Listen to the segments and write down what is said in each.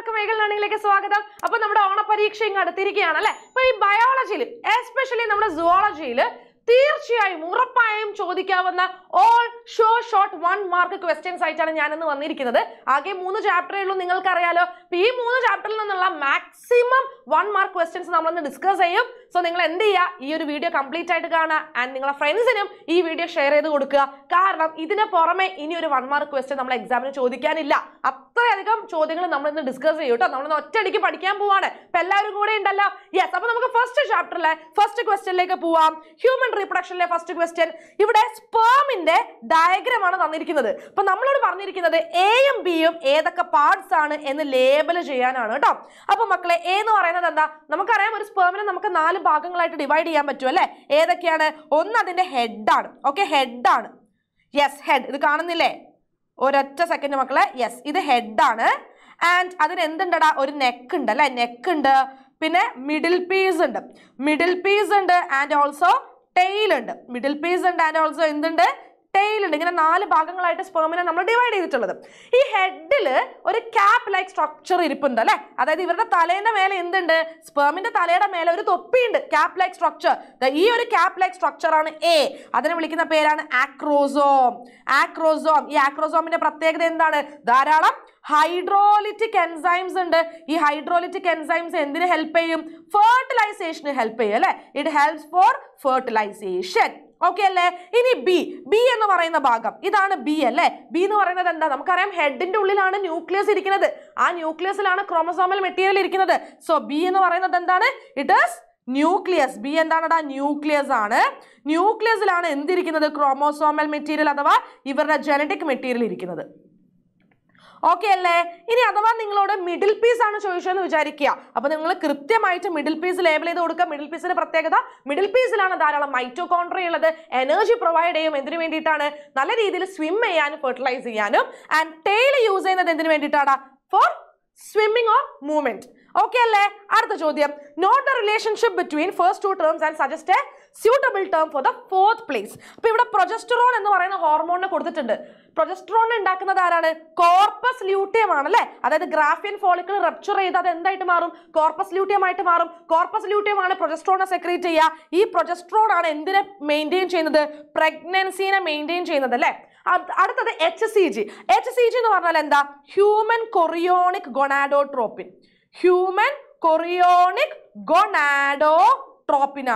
എല്ലാവർക്കും മേഖലയാണെങ്കിലേക്ക് സ്വാഗതം അപ്പൊ നമ്മുടെ ഓണപരീക്ഷ ഇങ്ങ് അടുത്തിരിക്കുകയാണ് അല്ലെ അപ്പൊ ഈ ബയോളജിയിൽ എസ്പെഷ്യലി നമ്മുടെ സുവോളജിയിൽ തീർച്ചയായും ഉറപ്പായും ചോദിക്കാവുന്ന ഓൾ ഷോ ഷോർട്ട് വൺ മാർക്ക് ക്വസ്റ്റ്യൻസ് ആയിട്ടാണ് ഞാനിന്ന് വന്നിരിക്കുന്നത് ആകെ മൂന്ന് ചാപ്റ്ററേ ഉള്ളൂ നിങ്ങൾക്കറിയാലോ ഈ മൂന്ന് ചാപ്റ്ററിൽ നിന്നുള്ള മാക്സിമം വൺ മാർക്ക് ക്വസ്റ്റ്യൻസ് നമ്മളൊന്ന് ഡിസ്കസ് ചെയ്യും സോ നിങ്ങൾ എന്ത് ചെയ്യുക ഈ ഒരു വീഡിയോ കംപ്ലീറ്റ് ആയിട്ട് കാണുക ആൻഡ് നിങ്ങളുടെ ഫ്രണ്ട്സിനും ഈ വീഡിയോ ഷെയർ ചെയ്ത് കൊടുക്കുക കാരണം ഇതിന് പുറമെ ഇനി ഒരു വൺ മാർക്ക് ക്വസ്റ്റ്യൻ നമ്മൾ എക്സാമിന് ചോദിക്കാനില്ല അത്രയധികം ചോദ്യങ്ങൾ നമ്മൾ ഇന്ന് ഡിസ്കസ് ചെയ്യും കേട്ടോ നമ്മൾ ഒറ്റയടിക്ക് പഠിക്കാൻ പോവാണ് അപ്പൊ എല്ലാവരും കൂടെ ഉണ്ടല്ലോ യെസ് അപ്പൊ നമുക്ക് ഫസ്റ്റ് ചാപ്റ്ററിലെ ഫസ്റ്റ് ക്വസ്റ്റ്യനിലേക്ക് പോവാം ഹ്യൂമൻ റീപ്രൊഡക്ഷനിലെ ഫസ്റ്റ് ക്വസ്റ്റ്യൻ ഇവിടെ സ്പേമിന്റെ ഡയഗ്രമാണ് തന്നിരിക്കുന്നത് അപ്പൊ നമ്മളോട് പറഞ്ഞിരിക്കുന്നത് എയും ബിയും ഏതൊക്കെ പാർട്സ് ആണ് എന്ന് ലേബൽ ചെയ്യാനാണ് കേട്ടോ അപ്പൊ മക്കളെ എ എന്ന് പറയുന്നത് എന്താ നമുക്കറിയാം ഒരു സ്പേമിനെ നമുക്ക് നാല് ഭാഗങ്ങളായിട്ട് ഡിവൈഡ് ചെയ്യാൻ പറ്റും അല്ലേ ഏതൊക്കെയാണ് ഒന്ന് അതിന്റെ ഹെഡാണ് ഓക്കെ ഹെഡാണ് യെസ് ഹെഡ് ഇത് കാണുന്നില്ലേ ഒരൊറ്റ സെക്കൻഡ് മക്കളെ യെസ് ഇത് ഹെഡാണ് ആൻഡ് അതിന് എന്തുണ്ടടാ ഒരു നെക്ക് ഉണ്ട് അല്ലേ നെക്ക് ഉണ്ട് പിന്നെ മിഡിൽ പീസ് ഉണ്ട് മിഡിൽ പീസ് ഉണ്ട് ആൻഡ് ഓൾസോ ടെയിൽ ഉണ്ട് മിഡിൽ പീസ് ഉണ്ട് ആൻഡ് ഓൾസോ എന്തുണ്ട് ടെയിലുണ്ട് ഇങ്ങനെ നാല് ഭാഗങ്ങളായിട്ട് സ്പേമിനെ നമ്മൾ ഡിവൈഡ് ചെയ്തിട്ടുള്ളത് ഈ ഹെഡിൽ ഒരു ക്യാപ്പ് ലൈക്ക് സ്ട്രക്ചർ ഇരിപ്പുണ്ട് അല്ലേ അതായത് ഇവരുടെ തലേൻ്റെ മേലെ എന്തുണ്ട് സ്പേമിൻ്റെ തലയുടെ മേലെ ഒരു തൊപ്പിയുണ്ട് ക്യാപ്പ് ലൈക്ക് സ്ട്രക്ചർ ഈ ഒരു ക്യാപ്പ് ലൈക്ക് സ്ട്രക്ചറാണ് എ അതിനെ വിളിക്കുന്ന പേരാണ് ആക്രോസോം ആക്രോസോം ഈ ആക്രോസോമിൻ്റെ പ്രത്യേകത എന്താണ് ധാരാളം ഹൈഡ്രോലിറ്റിക് എൻസൈംസ് ഉണ്ട് ഈ ഹൈഡ്രോലിറ്റിക് എൻസൈംസ് എന്തിന് ഹെൽപ്പ് ചെയ്യും ഫെർട്ടിലൈസേഷന് ഹെൽപ്പ് ചെയ്യും അല്ലേ it helps for fertilization okay അല്ലേ ഇനി ബി ബി എന്ന് പറയുന്ന ഭാഗം ഇതാണ് ബി അല്ലേ ബി എന്ന് പറയുന്നത് എന്താ നമുക്കറിയാം ഹെഡിന്റെ ഉള്ളിലാണ് ന്യൂക്ലിയസ് ഇരിക്കുന്നത് ആ ന്യൂക്ലിയസിലാണ് ക്രോമസോമൽ മെറ്റീരിയൽ ഇരിക്കുന്നത് സോ ബി എന്ന് പറയുന്നത് എന്താണ് ഇറ്റ് ഈസ് ന്യൂക്ലിയസ് ബി എന്താണടാ ന്യൂക്ലിയസ് ആണ് ന്യൂക്ലിയസിലാണ് എന്തിരിക്കുന്നത് ക്രോമോസോമൽ മെറ്റീരിയൽ അഥവാ ഇവരുടെ ജനറ്റിക് മെറ്റീരിയൽ ഇരിക്കുന്നത് ഓക്കെ അല്ലേ ഇനി അഥവാ നിങ്ങളോട് മിഡിൽ പീസ് ആണ് ചോദിച്ചതെന്ന് വിചാരിക്കുക അപ്പൊ നിങ്ങൾ കൃത്യമായിട്ട് മിഡിൽ പീസ് ലേബിൾ ചെയ്ത് കൊടുക്കുക മിഡിൽ പീസിന്റെ പ്രത്യേകത മിഡിൽ പീസിലാണ് ധാരാളം മൈറ്റോകോൺട്രി ഉള്ളത് എനർജി പ്രൊവൈഡ് ചെയ്യും എന്തിനു വേണ്ടിയിട്ടാണ് നല്ല രീതിയിൽ സ്വിം ചെയ്യാനും ഫെർട്ടിലൈസ് ചെയ്യാനും ആൻഡ് ടെയിൽ യൂസ് ചെയ്യുന്നത് എന്തിനു വേണ്ടിയിട്ടാണ് for swimming or movement okay അല്ലേ അടുത്ത ചോദ്യം note the relationship between first two terms and suggest a suitable term for the fourth place അപ്പൊ ഇവിടെ പ്രൊജസ്റ്ററോൺ എന്ന് പറയുന്ന ഹോർമോണിനെ കൊടുത്തിട്ടുണ്ട് പ്രൊജസ്ട്രോൺ ഉണ്ടാക്കുന്നത് ആരാണ് കോർപ്പസ് ല്യൂട്ടിയം ആണ് അല്ലെ അതായത് ഗ്രാഫിയൻ ഫോളിക്കിൾ റപ്ചർ ചെയ്ത് അത് എന്തായിട്ട് മാറും കോർപ്പസ് ല്യൂട്ടിയം ആയിട്ട് മാറും കോർപ്പസ് ല്യൂട്ടിയം ആണ് പ്രൊജസ്ട്രോണെ സെക്രീറ്റ് ചെയ്യുക ഈ പ്രൊജസ്ട്രോൺ ആണ് എന്തിനെ മെയിൻറ്റെയിൻ ചെയ്യുന്നത് പ്രഗ്നൻസിനെ മെയിൻറ്റെയിൻ ചെയ്യുന്നത് അല്ലേ അടുത്തത് H C G H C G എന്ന് പറഞ്ഞാൽ എന്താ human chorionic gonadotropin human chorionic gonado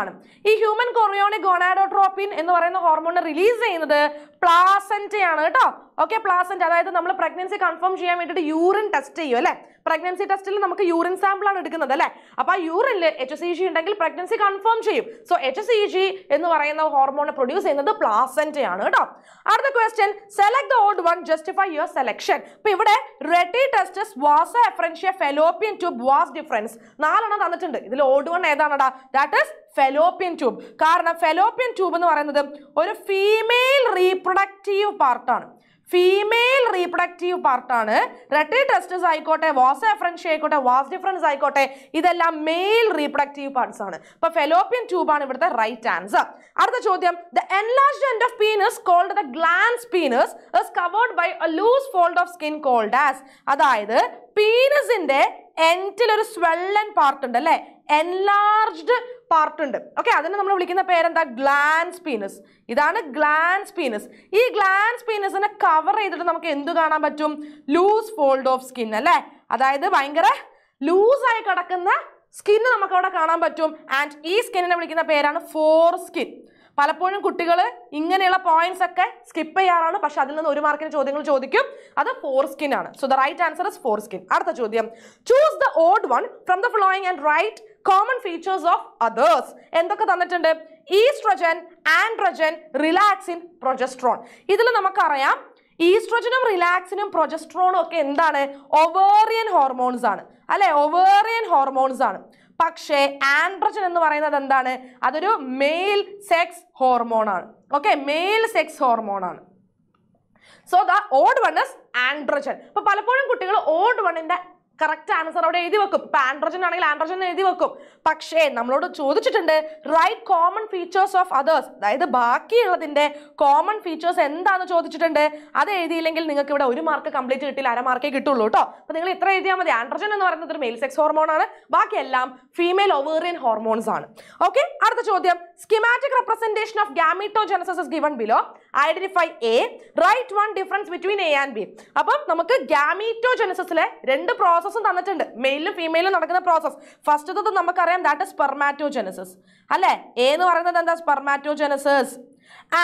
ആണ് ഈ ഹ്യൂമൻ കൊറിയോണിക് ഗോണാഡോട്രോപ്പിൻ എന്ന് പറയുന്ന ഹോർമോൺ റിലീസ് ചെയ്യുന്നത് പ്ലാസന്റയാണ് കേട്ടോ ഓക്കെ പ്ലാസന്റ് അതായത് നമ്മൾ പ്രഗ്നൻസി കൺഫേം ചെയ്യാൻ വേണ്ടിയിട്ട് യൂറിൻ ടെസ്റ്റ് ചെയ്യും അല്ലേ പ്രഗ്നൻസി ടെസ്റ്റിൽ നമുക്ക് യൂറിൻ സാമ്പിൾ ആണ് എടുക്കുന്നത് അല്ലേ അപ്പോൾ ആ യൂറിനിൽ എച്ച് സി ജി ഉണ്ടെങ്കിൽ പ്രഗ്നൻസി കൺഫേം ചെയ്യും സോ എച്ച് സി ജി എന്ന് പറയുന്ന ഹോർമോൺ പ്രൊഡ്യൂസ് ചെയ്യുന്നത് പ്ലാസന്റയാണ് കേട്ടോ അടുത്ത question select the old one justify your selection ഇപ്പൊ ഇവിടെ rete testis vasa efferentia fallopian tube vas deferens നാലെണ്ണം തന്നിട്ടുണ്ട് ഇതിൽ ഓൾഡ് വൺ ഏതാണടാ ദാറ്റ് ഇസ് ഫെലോപ്പിയൻ ട്യൂബ് കാരണം ഫെലോപ്പിയൻ ട്യൂബ് എന്ന് പറയുന്നത് ഒരു ഫീമെയിൽ റീപ്രൊഡക്റ്റീവ് പാർട്ടാണ് ഫീമെയിൽ റീപ്രൊഡക്റ്റീവ് പാർട്ടാണ് റെട്ടി ടെസ്റ്റസ് ആയിക്കോട്ടെ വാസ് എഫ്രൻഷി ആയിക്കോട്ടെ വാസ് ഡിഫറൻസ് ആയിക്കോട്ടെ ഇതെല്ലാം മെയിൽ റീപ്രൊഡക്റ്റീവ് പാർട്സ് ആണ് അപ്പൊ ട്യൂബ് ട്യൂബാണ് ഇവിടുത്തെ റൈറ്റ് ആൻസർ അടുത്ത ചോദ്യം the enlarge end of penis called the glans penis is covered by a loose fold of skin called as അതായത് പീനസിന്റെ ഒരു സ്വെല്ലൻ പാർട്ട് ഉണ്ട് അല്ലേ എൻലാർജ്ഡ് പാർട്ട് ഉണ്ട് ഓക്കെ അതിനെ നമ്മൾ വിളിക്കുന്ന പേരെന്താ ഗ്ലാൻസ് പീനസ് ഇതാണ് ഗ്ലാൻസ് പീനസ് ഈ ഗ്ലാൻസ് പീനസിനെ കവർ ചെയ്തിട്ട് നമുക്ക് എന്ത് കാണാൻ പറ്റും ലൂസ് ഫോൾഡ് ഓഫ് സ്കിൻ അല്ലേ അതായത് ഭയങ്കര ലൂസായി കിടക്കുന്ന സ്കിന്ന് നമുക്ക് അവിടെ കാണാൻ പറ്റും ആൻഡ് ഈ സ്കിന്നിനെ വിളിക്കുന്ന പേരാണ് ഫോർ സ്കിൻ പലപ്പോഴും കുട്ടികൾ ഇങ്ങനെയുള്ള പോയിന്റ്സ് ഒക്കെ സ്കിപ്പ് ചെയ്യാറാണ് പക്ഷെ അതിൽ നിന്ന് ഒരു മാർക്കിന് ചോദ്യങ്ങൾ ചോദിക്കും അത് ഫോർ സ്കിൻ ആണ് so the right answer is foreskin അടുത്ത ചോദ്യം choose the odd one from the following and write common features of others എന്തൊക്കെ തന്നിട്ടുണ്ട് ഈസ്ട്രജൻ ആൻഡ്രജൻ റിലാക്സിൻ പ്രൊജസ്ട്രോൺ ഇതിൽ നമുക്കറിയാം ഈസ്ട്രജനും റിലാക്സിനും പ്രൊജസ്ട്രോണും ഒക്കെ എന്താണ് ഒവേറിയൻ ഹോർമോൺസ് ആണ് അല്ലെ ഒവേറിയൻ ഹോർമോൺസ് ആണ് പക്ഷേ ആൻഡ്രജൻ എന്ന് പറയുന്നത് എന്താണ് അതൊരു മെയിൽ സെക്സ് ഹോർമോണാണ് ഓക്കെ മെയിൽ സെക്സ് ഹോർമോണാണ് so the odd one is androgen അപ്പോൾ പലപ്പോഴും കുട്ടികൾ ഓഡ് വണ്ണിന്റെ കറക്റ്റ് ആൻസർ അവിടെ എഴുതി വെക്കും ഇപ്പൊ ആൻഡ്രോജൻ ആണെങ്കിൽ ആൻഡ്രോജൻ എഴുതി വെക്കും പക്ഷേ നമ്മളോട് ചോദിച്ചിട്ടുണ്ട് right common features of others അതായത് ബാക്കിയുള്ളതിന്റെ കോമൺ ഫീച്ചേഴ്സ് എന്താണെന്ന് ചോദിച്ചിട്ടുണ്ട് അത് എഴുതിയില്ലെങ്കിൽ നിങ്ങൾക്ക് ഇവിടെ ഒരു മാർക്ക് കംപ്ലീറ്റ് കിട്ടില്ല അര മാർക്കേ കിട്ടുള്ളൂ കേട്ടോ അപ്പൊ നിങ്ങൾ ഇത്ര എഴുതിയാൽ മതി ആൻഡ്രോജൻ എന്ന് പറയുന്നത് ഒരു മെയിൽ സെക്സ് ഹോർമോൺ ആണ് ബാക്കിയെല്ലാം ഫീമെയിൽ ഒവേറിയൻ ഹോർമോൺസ് ആണ് ഓക്കെ അടുത്ത ചോദ്യം schematic representation of gametogenesis given below identify A write one difference between A and B അപ്പം നമുക്ക് ഗാമിറ്റോജനസസിലെ രണ്ട് പ്രോസസ് പ്രോസസ്സും തന്നിട്ടുണ്ട് മെയിലും ഫീമെയിലും നടക്കുന്ന പ്രോസസ്സ് ഫസ്റ്റത്തത് നമുക്കറിയാം ദാറ്റ് സ്പെർമാറ്റോജെനസിസ് അല്ലേ എന്ന് പറയുന്നത് എന്താ സ്പെർമാറ്റോജെനസിസ്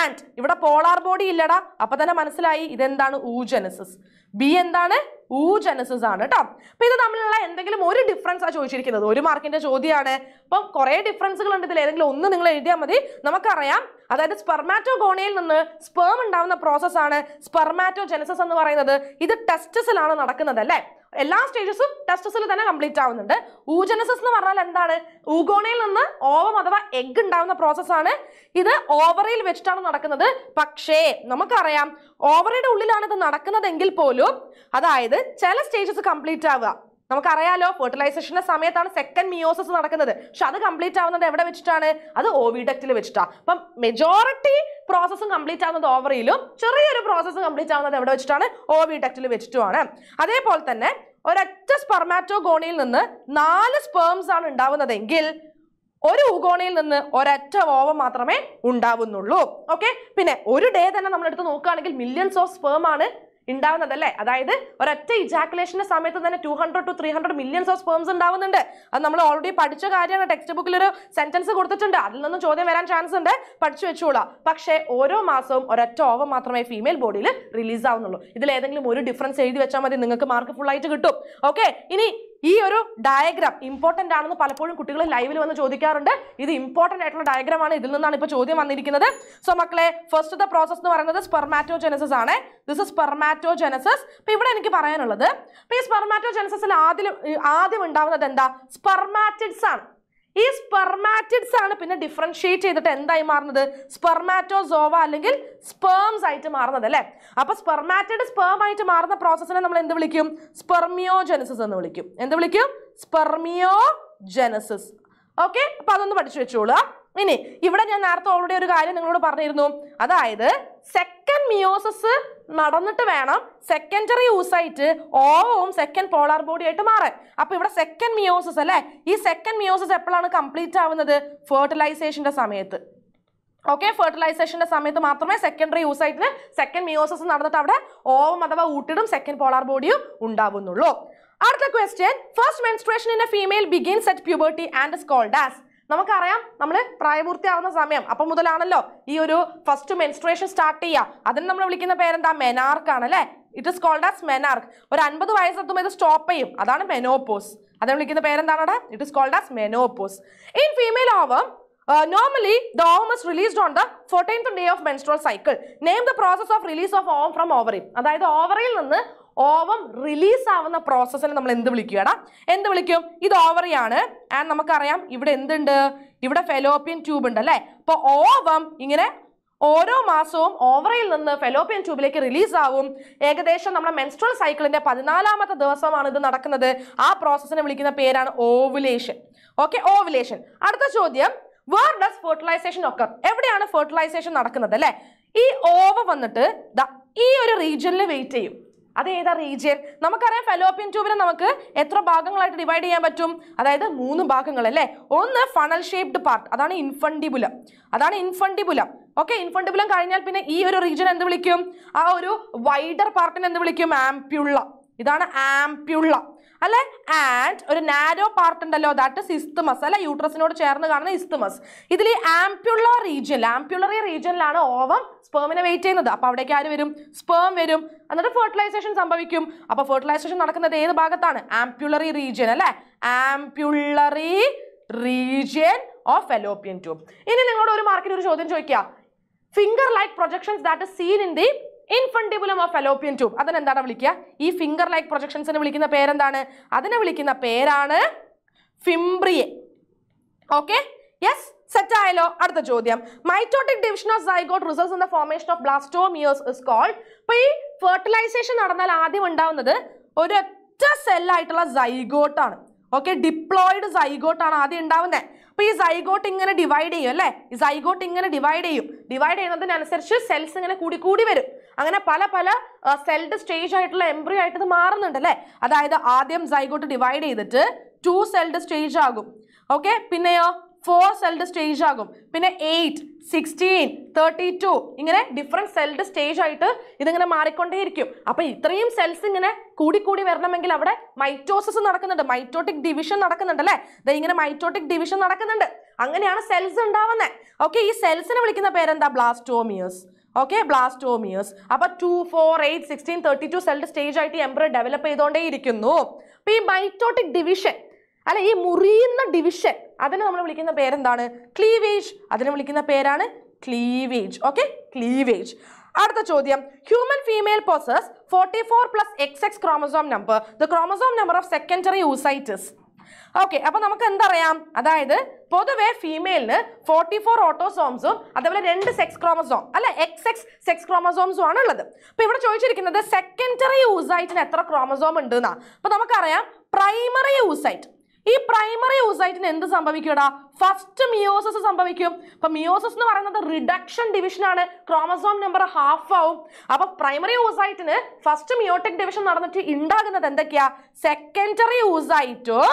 ആൻഡ് ഇവിടെ പോളാർ ബോഡി ഇല്ലടാ അപ്പൊ തന്നെ മനസ്സിലായി ഇതെന്താണ് ഊജനസിസ് ബി എന്താണ് ഊജനസിസ് ആണ് കേട്ടോ അപ്പൊ ഇത് തമ്മിലുള്ള എന്തെങ്കിലും ഒരു ഡിഫറൻസ് ആ ചോദിച്ചിരിക്കുന്നത് ഒരു മാർക്കിന്റെ ചോദ്യമാണ് അപ്പൊ കുറെ ഡിഫറൻസുകൾ ഉണ്ട് ഇതിൽ ഏതെങ്കിലും ഒന്ന് നിങ്ങൾ എഴുതിയാൽ മതി നമുക്കറിയാം അതായത് സ്പെർമാറ്റോഗോണിയിൽ നിന്ന് സ്പേം ഉണ്ടാവുന്ന പ്രോസസ്സാണ് സ്പെർമാറ്റോജെനസിസ് എന്ന് പറയുന്നത് ഇത് ടെസ്റ്റസിലാണ് നടക്കുന്നത് അല്ലേ എല്ലാ സ്റ്റേജസും ടെസ്റ്റസിൽ തന്നെ കംപ്ലീറ്റ് ആവുന്നുണ്ട് ഊജനസിസ് എന്ന് പറഞ്ഞാൽ എന്താണ് ഊഗോണയിൽ നിന്ന് ഓവം അഥവാ എഗ് ഉണ്ടാവുന്ന പ്രോസസ്സാണ് ഇത് ഓവറിയിൽ വെച്ചിട്ടാണ് നടക്കുന്നത് പക്ഷേ നമുക്കറിയാം ഓവറിയുടെ ഉള്ളിലാണ് ഇത് നടക്കുന്നതെങ്കിൽ പോലും അതായത് ചില സ്റ്റേജസ് കംപ്ലീറ്റ് ആവുക നമുക്കറിയാലോ ഫെർട്ടിലൈസേഷന്റെ സമയത്താണ് സെക്കൻഡ് മിയോസിസ് നടക്കുന്നത് പക്ഷെ അത് കംപ്ലീറ്റ് ആവുന്നത് എവിടെ വെച്ചിട്ടാണ് അത് ഓവിഡക്റ്റിൽ വെച്ചിട്ടാണ് അപ്പം മെജോറിറ്റി പ്രോസസ്സും കംപ്ലീറ്റ് ആവുന്നത് ഓവറിയിലും ചെറിയൊരു പ്രോസസ്സ് കംപ്ലീറ്റ് ആവുന്നത് എവിടെ വെച്ചിട്ടാണ് ഓവിഡക്റ്റിൽ വെച്ചിട്ടുമാണ് അതേപോലെ തന്നെ ഒരൊറ്റ സ്പെർമാറ്റോഗോണിയിൽ നിന്ന് നാല് സ്പേംസ് ആണ് ഉണ്ടാവുന്നതെങ്കിൽ ഒരു ഊകോണിയിൽ നിന്ന് ഒരൊറ്റ ഓവം മാത്രമേ ഉണ്ടാവുന്നുള്ളൂ ഓക്കെ പിന്നെ ഒരു ഡേ തന്നെ നമ്മളെടുത്ത് നോക്കുകയാണെങ്കിൽ മില്യൺസ് ഓഫ് സ്പേം ആണ് ഉണ്ടാവുന്നത് അല്ലേ അതായത് ഒരൊറ്റ ഇജാക്കുലേഷന്റെ സമയത്ത് തന്നെ two hundred to three hundred millions of sperms ഉണ്ടാവുന്നുണ്ട് അത് നമ്മൾ ഓൾറെഡി പഠിച്ച കാര്യമാണ് ടെക്സ്റ്റ് ബുക്കിൽ ഒരു സെന്റൻസ് കൊടുത്തിട്ടുണ്ട് അതിൽ നിന്നും ചോദ്യം വരാൻ ചാൻസ് ഉണ്ട് പഠിച്ചു വെച്ചോളാം പക്ഷേ ഓരോ മാസവും ഒരൊറ്റ ഓവർ മാത്രമേ ഫീമെയിൽ ബോഡിയിൽ റിലീസ് ആവുന്നുള്ളൂ ഇതിൽ ഏതെങ്കിലും ഒരു ഡിഫറൻസ് എഴുതി വെച്ചാൽ മതി നിങ്ങൾക്ക് മാർക്ക് ഫുൾ ആയിട്ട് കിട്ടും ഓക്കെ ഇനി ഈ ഒരു ഡയഗ്രാം ഇമ്പോർട്ടന്റ് ആണെന്ന് പലപ്പോഴും കുട്ടികൾ ലൈവിൽ വന്ന് ചോദിക്കാറുണ്ട് ഇത് ഇമ്പോർട്ടന്റ് ആയിട്ടുള്ള ഡയഗ്രാം ആണ് ഇതിൽ നിന്നാണ് ഇപ്പോൾ ചോദ്യം വന്നിരിക്കുന്നത് സോ മക്കളെ ഫസ്റ്റ് ദ പ്രോസസ് എന്ന് പറയുന്നത് സ്പെർമാറ്റോജെനസസ് ആണ് ദിസ് ഇസ് സ്പെർമാറ്റോജെനസിസ് അപ്പൊ ഇവിടെ എനിക്ക് പറയാനുള്ളത് അപ്പൊ ഈ സ്പെർമാറ്റോജെനസിൽ ആദ്യം ആദ്യം ഉണ്ടാവുന്നത് എന്താ സ്പെർമാറ്റിഡ്സ് ആണ് ഈ സ്പെർമാറ്റിഡ്സ് ആണ് പിന്നെ ഡിഫറൻഷിയേറ്റ് ചെയ്തിട്ട് എന്തായി മാറുന്നത് സ്പെർമാറ്റോസോവ അല്ലെങ്കിൽ സ്പേംസ് ആയിട്ട് മാറുന്നത് അല്ലേ അപ്പൊ സ്പെർമാറ്റഡ് സ്പേം ആയിട്ട് മാറുന്ന പ്രോസസ്സിനെ നമ്മൾ എന്ത് വിളിക്കും സ്പെർമിയോജനസിസ് എന്ന് വിളിക്കും എന്ത് വിളിക്കും സ്പെർമിയോജനസിസ് ഓക്കെ അപ്പൊ അതൊന്ന് പഠിച്ചു വെച്ചോളൂ ഇനി ഇവിടെ ഞാൻ നേരത്തെ ഓൾറെഡി ഒരു കാര്യം നിങ്ങളോട് പറഞ്ഞിരുന്നു അതായത് സെക്കൻഡ് മിയോസിസ് നടന്നിട്ട് വേണം സെക്കൻഡറി യൂസായിട്ട് ഓവവും സെക്കൻഡ് പോളാർ ബോഡി ആയിട്ട് മാറാൻ അപ്പൊ ഇവിടെ സെക്കൻഡ് മിയോസിസ് അല്ലെ ഈ സെക്കൻഡ് മിയോസിസ് എപ്പോഴാണ് കംപ്ലീറ്റ് ആവുന്നത് ഫെർട്ടിലൈസേഷന്റെ സമയത്ത് ഓക്കെ ഫെർട്ടിലൈസേഷന്റെ സമയത്ത് മാത്രമേ സെക്കൻഡറി യൂസൈറ്റിന് സെക്കൻഡ് മിയോസിസ് നടന്നിട്ട് അവിടെ ഓവം അഥവാ ഊട്ടിടും സെക്കൻഡ് പോളാർ ബോഡിയും ഉണ്ടാവുന്നുള്ളൂ അടുത്ത question first menstruation in a female begins at puberty and is called as നമുക്കറിയാം നമ്മൾ പ്രായപൂർത്തിയാവുന്ന സമയം അപ്പം മുതലാണല്ലോ ഈ ഒരു ഫസ്റ്റ് മെൻസ്ട്രേഷൻ സ്റ്റാർട്ട് ചെയ്യുക അതിന് നമ്മൾ വിളിക്കുന്ന പേരെന്താ മെനാർക്കാണ് അല്ലേ it is called as menarche ഒരു അൻപത് വയസ്സെത്തുമ്പോൾ ഇത് സ്റ്റോപ്പ് ചെയ്യും അതാണ് മെനോപോസ് അതിനെ വിളിക്കുന്ന അവിടെ it is called as menopause in female ovum normally the the released on the on the 14th day of menstrual cycle. Name the process of release of ovum from അതായത് ഓവറിയിൽ നിന്ന് ovum release ആവുന്ന പ്രോസസ്സിനെ നമ്മൾ എന്ത് വിളിക്കുകടാ എന്ത് വിളിക്കും ഇത് ഓവറിയാണ് and നമുക്കറിയാം ഇവിടെ എന്തുണ്ട് ഇവിടെ ഫെലോപ്പിയൻ ട്യൂബ് ഉണ്ട് അല്ലേ അപ്പോൾ ഓവം ഇങ്ങനെ ഓരോ മാസവും ഓവറയിൽ നിന്ന് ഫെലോപ്പിയൻ ട്യൂബിലേക്ക് റിലീസ് ആവും ഏകദേശം നമ്മുടെ മെൻസ്ട്രൽ സൈക്കിളിന്റെ പതിനാലാമത്തെ ദിവസമാണ് ഇത് നടക്കുന്നത് ആ പ്രോസസ്സിനെ വിളിക്കുന്ന പേരാണ് ഓവുലേഷൻ ഓക്കെ ഓവുലേഷൻ അടുത്ത ചോദ്യം വേർ ഡസ് ഫെർട്ടിലൈസേഷൻ ഒക്കെ എവിടെയാണ് ഫെർട്ടിലൈസേഷൻ നടക്കുന്നത് അല്ലെ ഈ ഓവ വന്നിട്ട് ഈ ഒരു റീജിയനിൽ വെയിറ്റ് ചെയ്യും അത് ഏതാ റീജിയൻ നമുക്കറിയാം ഫെലോപ്യൻ ട്യൂബിനെ നമുക്ക് എത്ര ഭാഗങ്ങളായിട്ട് ഡിവൈഡ് ചെയ്യാൻ പറ്റും അതായത് മൂന്ന് ഭാഗങ്ങൾ അല്ലേ ഒന്ന് ഫണൽ ഷേപ്ഡ് പാർട്ട് അതാണ് ഇൻഫണ്ടിബുലം അതാണ് ഇൻഫണ്ടിബുലം ഓക്കെ ഇൻഫണ്ടിബുലം കഴിഞ്ഞാൽ പിന്നെ ഈ ഒരു റീജിയൻ എന്ത് വിളിക്കും ആ ഒരു വൈഡർ പാർട്ടിനെ എന്ത് വിളിക്കും ആംപ്യുള്ള ഇതാണ് ആംപ്യുള്ള അല്ലെ ആൻഡ് ഒരു നാരോ പാർട്ട് ഉണ്ടല്ലോ ദാറ്റ് ഇസ് ഇസ്തുമസ് അല്ലെ യൂട്രസിനോട് ചേർന്ന് കാണുന്ന ഇസ്തുമസ് ഇതിൽ ഈ ആംപ്യുള്ള റീജിയൻ ആംപ്യുളറി റീജിയനിലാണ് ഓവം സ്പേമിനെ വെയിറ്റ് ചെയ്യുന്നത് അപ്പോൾ അവിടേക്ക് ആര് വരും സ്പേം വരും എന്നിട്ട് ഫെർട്ടിലൈസേഷൻ സംഭവിക്കും അപ്പോൾ ഫെർട്ടിലൈസേഷൻ നടക്കുന്നത് ഏത് ഭാഗത്താണ് ആംപ്യുളറി റീജിയൻ അല്ലെ ampullary region of fallopian tube ഇനി നിങ്ങളോട് ഒരു മാർക്കിന് ഒരു ചോദ്യം ചോദിക്കുക finger like projections that seen in the infundibulum of fallopian tube അതിനെന്താണ് വിളിക്കുക ഈ ഫിംഗർ ലൈക്ക് പ്രൊജക്ഷൻസിന് വിളിക്കുന്ന പേരെന്താണ് അതിനെ വിളിക്കുന്ന പേരാണ് ഫിംബ്രിയെ ഓക്കെ യെസ് സെറ്റ് ആയല്ലോ അടുത്ത ചോദ്യം mitotic division of zygote results in the formation of blastomeres is called അപ്പൊ ഈ ഫെർട്ടിലൈസേഷൻ നടന്നാൽ ആദ്യം ഉണ്ടാവുന്നത് ഒരൊറ്റ സെല്ലായിട്ടുള്ള സൈഗോട്ടാണ് ഓക്കെ ഡിപ്ലോയിഡ് സൈഗോട്ടാണ് ആദ്യം ഉണ്ടാവുന്നത് അപ്പൊ ഈ സൈഗോട്ട് ഇങ്ങനെ ഡിവൈഡ് ചെയ്യും അല്ലേ ഈ സൈഗോട്ട് ഇങ്ങനെ ഡിവൈഡ് ചെയ്യും ഡിവൈഡ് ചെയ്യുന്നതിനനുസരിച്ച് സെൽസ് ഇങ്ങനെ കൂടി കൂടി വരും അങ്ങനെ പല പല സെൽഡ് സ്റ്റേജ് ആയിട്ടുള്ള എംബ്രിയോ ആയിട്ട് ഇത് മാറുന്നുണ്ട് അല്ലെ അതായത് ആദ്യം സൈഗോട്ട് ഡിവൈഡ് ചെയ്തിട്ട് ടു സെൽഡ് സ്റ്റേജ് ആകും ഓക്കെ പിന്നെയോ ഫോർ സെൽഡ് സ്റ്റേജ് ആകും പിന്നെ എയ്റ്റ് സിക്സ്റ്റീൻ തേർട്ടി ടു ഇങ്ങനെ ഡിഫറെൻറ്റ് സെൽഡ് സ്റ്റേജ് ആയിട്ട് ഇതിങ്ങനെ മാറിക്കൊണ്ടേയിരിക്കും അപ്പം ഇത്രയും സെൽസ് ഇങ്ങനെ കൂടിക്കൂടി വരണമെങ്കിൽ അവിടെ മൈറ്റോസിസ് നടക്കുന്നുണ്ട് മൈറ്റോട്ടിക് ഡിവിഷൻ നടക്കുന്നുണ്ട് അല്ലേ ഇങ്ങനെ മൈറ്റോട്ടിക് ഡിവിഷൻ നടക്കുന്നുണ്ട് അങ്ങനെയാണ് സെൽസ് ഉണ്ടാവുന്നത് ഓക്കെ ഈ സെൽസിനെ വിളിക്കുന്ന പേരെന്താ ബ്ലാസ്റ്റോമിയേഴ്സ് ഓക്കെ ബ്ലാസ്റ്റോമിയേഴ്സ് അപ്പൊ two four eight sixteen thirty two celled stage ആയിട്ട് എംബ്രോ ഡെവലപ്പ് ചെയ്തുകൊണ്ടേയിരിക്കുന്നു അപ്പൊ ഈ മൈറ്റോട്ടിക് ഡിവിഷൻ അല്ലെ ഈ മുറിയുന്ന ഡിവിഷൻ അതിനെ നമ്മൾ വിളിക്കുന്ന പേരെന്താണ് ക്ലീവേജ് അതിനെ വിളിക്കുന്ന പേരാണ് ക്ലീവേജ് ഓക്കെ ക്ലീവേജ് അടുത്ത ചോദ്യം human female possess forty four plus X X chromosome number the chromosome number of secondary oocytes okay അപ്പോൾ നമുക്ക് എന്തറിയാം അതായത് പൊതുവെ ഫീമെയിലിന് ഫോർട്ടി ഫോർ ഓട്ടോസോംസും അതേപോലെ രണ്ട് സെക്സ് ക്രോമസോം അല്ല എക്സ് എക്സ് സെക്സ് ക്രോമസോംസും ആണ് ഉള്ളത് അപ്പോൾ ഇവിടെ ചോദിച്ചിരിക്കുന്നത് സെക്കൻഡറി യൂസൈറ്റിന് എത്ര ക്രോമസോം ഉണ്ട് എന്നാണ് അപ്പോൾ നമുക്കറിയാം പ്രൈമറി യൂസൈറ്റ് ഈ പ്രൈമറി ഓസൈറ്റിന് എന്ത് സംഭവിക്കൂടാ ഫസ്റ്റ് മിയോസസ് സംഭവിക്കും അപ്പൊ മിയോസസ് എന്ന് പറയുന്നത് റിഡക്ഷൻ ഡിവിഷൻ ആണ് ക്രോമസോം നമ്പർ ഹാഫ് ആവും അപ്പൊ പ്രൈമറി ഓസൈറ്റിന് ഫസ്റ്റ് മിയോട്ടിക് ഡിവിഷൻ നടന്നിട്ട് ഉണ്ടാകുന്നത് എന്തൊക്കെയാ സെക്കൻഡറി ഓസൈറ്റും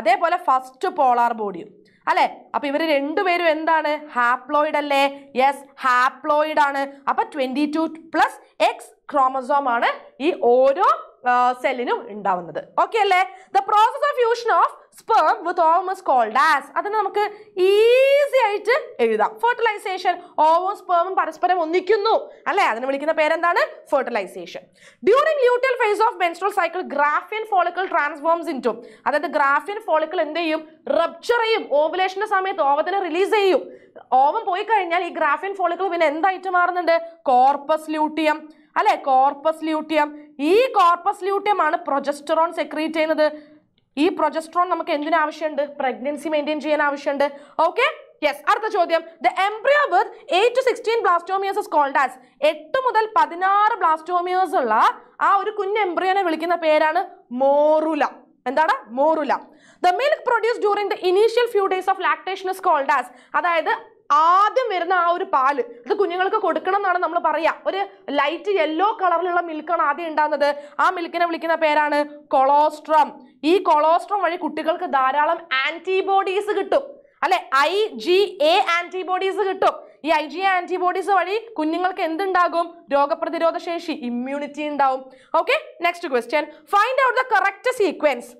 അതേപോലെ ഫസ്റ്റ് പോളാർ ബോഡിയും അല്ലെ അപ്പൊ ഇവര് രണ്ടുപേരും എന്താണ് ഹാപ്ലോയിഡ് അല്ലേ യെസ് ഹാപ്ലോയിഡ് ആണ് അപ്പൊ twenty two plus X chromosome ആണ് ഈ ഓരോ സെല്ലിനും ഉണ്ടാവുന്നത് ഓക്കെ അല്ലേ the process of fusion of sperm with ഓൾമസ് കോൾഡ് ആസ് അതിന് നമുക്ക് ഈസി ആയിട്ട് എഴുതാം ഫെർട്ടിലൈസേഷൻ ഓവോ സ്പേമും പരസ്പരം ഒന്നിക്കുന്നു അല്ലേ അതിന് വിളിക്കുന്ന പേരെന്താണ് fertilisation during luteal phase of menstrual cycle graafian follicle transforms in അതായത് ഗ്രാഫിയൻ ഫോളിക്കിൾ എന്ത് ചെയ്യും റപ്ചർ ചെയ്യും ഓവുലേഷന്റെ സമയത്ത് ഓവത്തിനെ റിലീസ് ചെയ്യും ഓവം പോയി കഴിഞ്ഞാൽ ഈ ഗ്രാഫിയൻ ഫോളിക്കിൾ പിന്നെ എന്തായിട്ട് മാറുന്നുണ്ട് കോർപ്പസ് ല്യൂട്ടിയം അല്ലെ കോർപ്പസ് ല്യൂട്ടിയം ഈ കോർപ്പസ് ല്യൂട്ടിയം ആണ് പ്രൊജസ്റ്ററോൺ സെക്രീറ്റ് ചെയ്യുന്നത് ഈ പ്രൊജസ്ട്രോൺ നമുക്ക് എന്തിനാവശ്യമുണ്ട് പ്രഗ്നൻസി മെയിൻറ്റെയിൻ ചെയ്യാൻ ആവശ്യമുണ്ട് ഓക്കെ യെസ് അടുത്ത ചോദ്യം the embryo with eight to sixteen blastomeres called as എട്ട് മുതൽ പതിനാറ് ബ്ലാസ്റ്റോമിയേഴ്സ് ഉള്ള ആ ഒരു കുഞ്ഞ് എംബ്രിയോനെ വിളിക്കുന്ന പേരാണ് മോറുല എന്താണ് morula the milk produce during the initial few days of lactation is called as അതായത് ആദ്യം വരുന്ന ആ ഒരു പാല് ഇത് കുഞ്ഞുങ്ങൾക്ക് കൊടുക്കണം എന്നാണ് നമ്മൾ പറയാ ഒരു ലൈറ്റ് യെല്ലോ കളറിലുള്ള മിൽക്കാണ് ആദ്യം ഉണ്ടാകുന്നത് ആ മിൽക്കിനെ വിളിക്കുന്ന പേരാണ് കൊളോസ്ട്രം ഈ കൊളോസ്ട്രോൾ വഴി കുട്ടികൾക്ക് ധാരാളം ആന്റിബോഡീസ് കിട്ടും അല്ലെ ഐ ജി എ ആന്റിബോഡീസ് കിട്ടും ഈ ഐ ജി ആന്റിബോഡീസ് വഴി കുഞ്ഞുങ്ങൾക്ക് എന്തുണ്ടാകും രോഗപ്രതിരോധ ശേഷി ഇമ്മ്യൂണിറ്റി ഉണ്ടാവും okay next question find out the correct sequence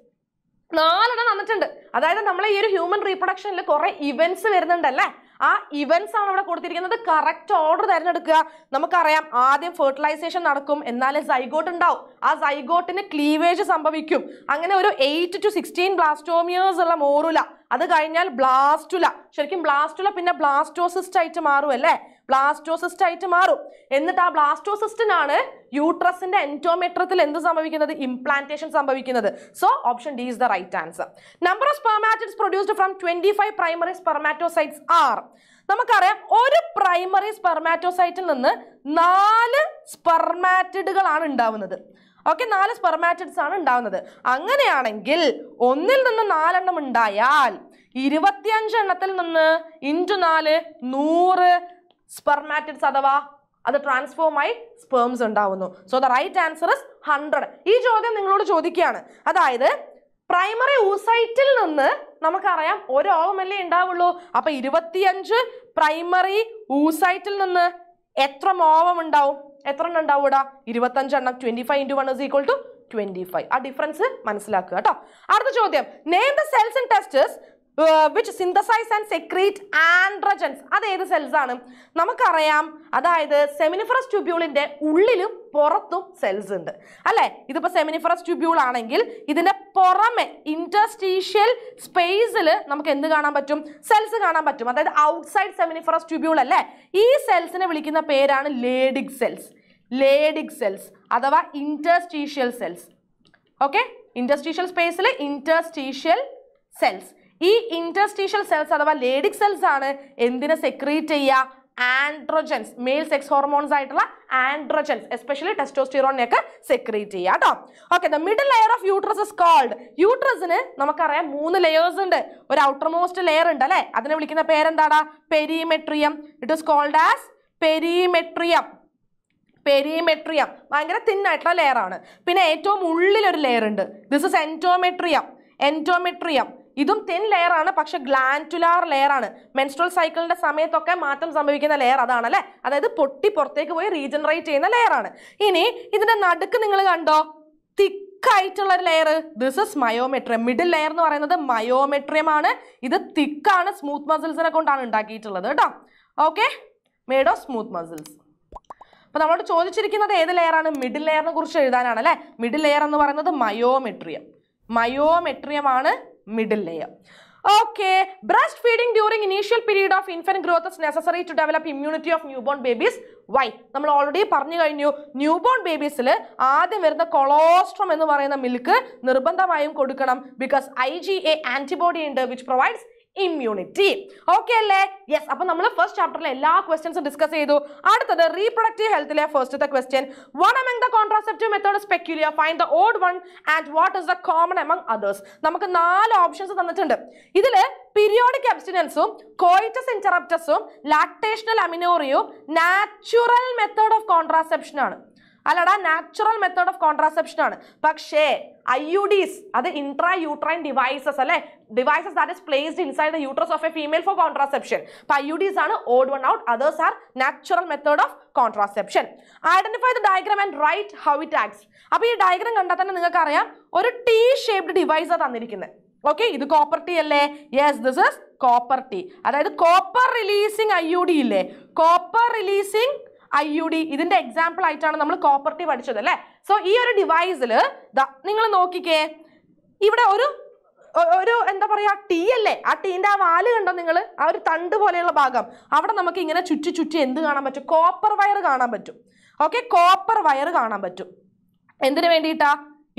നാലെണ്ണം തന്നിട്ടുണ്ട് അതായത് നമ്മളെ ഈ ഒരു ഹ്യൂമൻ റീപ്രൊഡക്ഷനിൽ കുറെ ഇവന്റ്സ് വരുന്നുണ്ടല്ലേ ആ ഇവന്റ്സ് ആണ് ഇവിടെ കൊടുത്തിരിക്കുന്നത് കറക്റ്റ് ഓർഡർ തിരഞ്ഞെടുക്കുക നമുക്കറിയാം ആദ്യം ഫെർട്ടിലൈസേഷൻ നടക്കും എന്നാലേ സൈഗോട്ട് ഉണ്ടാവും ആ സൈഗോട്ടിന് ക്ലീവേജ് സംഭവിക്കും അങ്ങനെ ഒരു എയ്റ്റ് ടു സിക്സ്റ്റീൻ ബ്ലാസ്റ്റോമിയേഴ്സ് ഉള്ള മോറുല അത് കഴിഞ്ഞാൽ ബ്ലാസ്റ്റുല ശരിക്കും ബ്ലാസ്റ്റുല പിന്നെ ബ്ലാസ്റ്റോസിസ്റ്റ് ആയിട്ട് മാറും അല്ലേ ബ്ലാസ്റ്റോസിസ്റ്റ് ആയിട്ട് മാറും എന്നിട്ട് ആ ബ്ലാസ്റ്റോസിസ്റ്റിനാണ് യൂട്രസിന്റെ എൻറ്റോമെട്രത്തിൽ എന്ത് സംഭവിക്കുന്നത് ഇംപ്ലാന്റേഷൻ സംഭവിക്കുന്നത് so option D is the right answer number of spermatids produced from twenty five primary spermatocytes are നമുക്കറിയാം ഒരു പ്രൈമറി സ്പെർമാറ്റോസൈറ്റിൽ നിന്ന് നാല് സ്പെർമാറ്റിഡുകളാണ് ഉണ്ടാവുന്നത് ഓക്കെ നാല് സ്പെർമാറ്റിഡ്സ് ആണ് ഉണ്ടാവുന്നത് അങ്ങനെയാണെങ്കിൽ ഒന്നിൽ നിന്ന് നാലെണ്ണം ഉണ്ടായാൽ ഇരുപത്തിയഞ്ച് എണ്ണത്തിൽ നിന്ന് ഇൻറ്റു നാല് നൂറ് സ്പെർമാറ്റിഡ്സ് അഥവാ അത് ട്രാൻസ്ഫോം ആയി സ്പേംസ് ഉണ്ടാവുന്നു so the right answer is hundred ഈ ചോദ്യം നിങ്ങളോട് ചോദിക്കുകയാണ് അതായത് പ്രൈമറി ഊസൈറ്റിൽ നിന്ന് നമുക്കറിയാം ഒരു ഓവമല്ലേ ഉണ്ടാവുള്ളൂ അപ്പൊ ഇരുപത്തിയഞ്ച് പ്രൈമറി ഊസൈറ്റിൽ നിന്ന് എത്ര മോവം ഉണ്ടാവും എത്ര എണ്ണം ഉണ്ടാവൂടാ ഇരുപത്തഞ്ചെണ്ണം twenty five into one is equal to twenty five ആ ഡിഫറൻസ് മനസ്സിലാക്കുക കേട്ടോ അടുത്ത ചോദ്യം name the cells and testes which synthesise and secrete androgens അത് ഏത് സെൽസ് ആണ് നമുക്കറിയാം അതായത് സെമിനിഫറസ് ട്യൂബ്യൂളിൻ്റെ ഉള്ളിലും പുറത്തും സെൽസ് ഉണ്ട് അല്ലേ ഇതിപ്പോ സെമിനിഫറസ് ട്യൂബ്യൂൾ ആണെങ്കിൽ ഇതിന്റെ പുറമെ ഇൻറ്റർസ്റ്റീഷ്യൽ സ്പേസിൽ നമുക്ക് എന്ത് കാണാൻ പറ്റും സെൽസ് കാണാൻ പറ്റും അതായത് ഔട്ട്സൈഡ് സെമിനിഫറസ് ട്യൂബ്യൂൾ അല്ലേ ഈ സെൽസിനെ വിളിക്കുന്ന പേരാണ് ലേഡിക് സെൽസ് ലേഡിക് സെൽസ് അഥവാ ഇൻറ്റർസ്റ്റീഷ്യൽ സെൽസ് ഓക്കെ ഇൻറ്റർസ്റ്റീഷ്യൽ സ്പേസിൽ ഇൻറ്റർസ്റ്റീഷ്യൽ സെൽസ് ഈ ഇൻറ്റർസ്റ്റീഷ്യൽ സെൽസ് അഥവാ ലേഡിക് സെൽസ് ആണ് എന്തിനെ സെക്രീറ്റ് ചെയ്യുക ആൻഡ്രോജൻസ് മെയിൽ സെക്സ് ഹോർമോൺസ് ആയിട്ടുള്ള ആൻഡ്രോജൻസ് എസ്പെഷ്യലി ടെസ്റ്റോസ്റ്റിറോണിനെയൊക്കെ സെക്രീറ്റ് ചെയ്യുക കേട്ടോ okay the middle layer of uterus is called യൂട്രസിന് നമുക്കറിയാം മൂന്ന് ലെയേഴ്സ് ഉണ്ട് ഒരു ഔട്ടർമോസ്റ്റ് ലെയർ ഉണ്ട് അല്ലേ അതിനെ വിളിക്കുന്ന പേരെന്താണ് perimetrium it is called as perimetrium perimetrium ഭയങ്കര ലെയർ ലെയറാണ് പിന്നെ ഏറ്റവും ഉള്ളിലൊരു ലെയർ ഉണ്ട് ദിസ് ഇസ് എൻറ്റോമെട്രിയം എൻറ്റോമെട്രിയം ഇതും തിൻ ലെയർ ആണ് പക്ഷെ ഗ്ലാൻറ്റുലാർ ലെയർ ആണ് മെൻസ്ട്രൽ സൈക്കിളിന്റെ സമയത്തൊക്കെ മാറ്റം സംഭവിക്കുന്ന ലെയർ അതാണ് അല്ലേ അതായത് പൊട്ടി പുറത്തേക്ക് പോയി റീജനറേറ്റ് ചെയ്യുന്ന ലെയർ ആണ് ഇനി ഇതിന്റെ നടുക്ക് നിങ്ങൾ കണ്ടോ തിക്ക് തിക്കായിട്ടുള്ള ഒരു layer this is myometrium middle layer എന്ന് പറയുന്നത് മയോമെട്രിയം ആണ് ഇത് തിക്കാണ് സ്മൂത്ത് മസിൽസിനെ കൊണ്ടാണ് ഉണ്ടാക്കിയിട്ടുള്ളത് കേട്ടോ okay made of smooth muscles അപ്പോൾ നമ്മളോട് ചോദിച്ചിരിക്കുന്നത് ഏത് ലെയറാണ് മിഡിൽ ലെയറിനെ കുറിച്ച് എഴുതാനാണ് അല്ലെ മിഡിൽ ലെയർ എന്ന് പറയുന്നത് മയോമെട്രിയം മയോമെട്രിയമാണ് middle layer okay breast feeding during initial period of infant growth necessary to develop immunity of newborn babies why നമ്മൾ ഓൾറെഡി പറഞ്ഞു കഴിഞ്ഞു ന്യൂബോൺ ബേബീസിൽ ആദ്യം വരുന്ന കൊളോസ്ട്രം എന്ന് പറയുന്ന മിൽക്ക് നിർബന്ധമായും കൊടുക്കണം because I G A antibody ഉണ്ട് വിച്ച് പ്രൊവൈഡ്സ് ഇമ്മ്യൂണിറ്റി ഓക്കെ അല്ലേ യെസ് അപ്പൊ നമ്മൾ ഫസ്റ്റ് ചാപ്റ്ററിൽ എല്ലാ ക്വസ്റ്റ്യൻസും ഡിസ്കസ് ചെയ്തു അടുത്തത് റീപ്രൊഡക്റ്റീവ് ഹെൽത്തിലെ ഫസ്റ്റത്തെ question one among the contraceptive method സ്പെക്യുലിയ find the old one and what is the common among others നമുക്ക് നാല് ഓപ്ഷൻസ് തന്നിട്ടുണ്ട് ഇതില് പീരിയോഡിക് അബ്സ്റ്റിനൻസും കോയിറ്റസ് ഇൻറ്ററപ്റ്റസും ലാക്ടേഷണൽ അമിനോറിയും നാച്ചുറൽ മെത്തേഡ് ഓഫ് കോൺട്രാസെപ്ഷൻ ആണ് അല്ലടാ നാച്ചുറൽ മെത്തേഡ് ഓഫ് കോൺട്രാസെപ്ഷൻ ആണ് പക്ഷേ ഐ യു ഡിസ് അത് ഇൻട്രാ യൂട്രൈൻ ഡിവൈസസ് അല്ലെ devices that is placed inside the uterus of a female for contraception അപ്പൊ ഐ യു ഡിസ് ആണ് odd one out others are natural method of contraception identify the diagram and write how it acts അപ്പൊ ഈ diagram കണ്ടാൽ തന്നെ നിങ്ങൾക്ക് അറിയാം ഒരു T shaped device ഡിവൈസാണ് തന്നിരിക്കുന്നത് ഓക്കെ ഇത് കോപ്പർ ടി അല്ലേ yes this is copper T അതായത് copper releasing I U D ഇല്ലേ copper releasing I U D ഇതിന്റെ എക്സാമ്പിൾ ആയിട്ടാണ് നമ്മൾ കോപ്പർട്ടി പഠിച്ചത് അല്ലേ സോ ഈ ഒരു ഡിവൈസിൽ നിങ്ങൾ നോക്കിക്കേ ഇവിടെ ഒരു ഒരു എന്താ പറയാ ടീ അല്ലേ ആ ടീന്റെ ആ വാല് കണ്ടോ നിങ്ങൾ ആ ഒരു തണ്ട് പോലെയുള്ള ഭാഗം അവിടെ നമുക്ക് ഇങ്ങനെ ചുറ്റി ചുറ്റി എന്ത് കാണാൻ പറ്റും കോപ്പർ വയർ കാണാൻ പറ്റും ഓക്കെ കോപ്പർ വയർ കാണാൻ പറ്റും എന്തിനു വേണ്ടിയിട്ടാ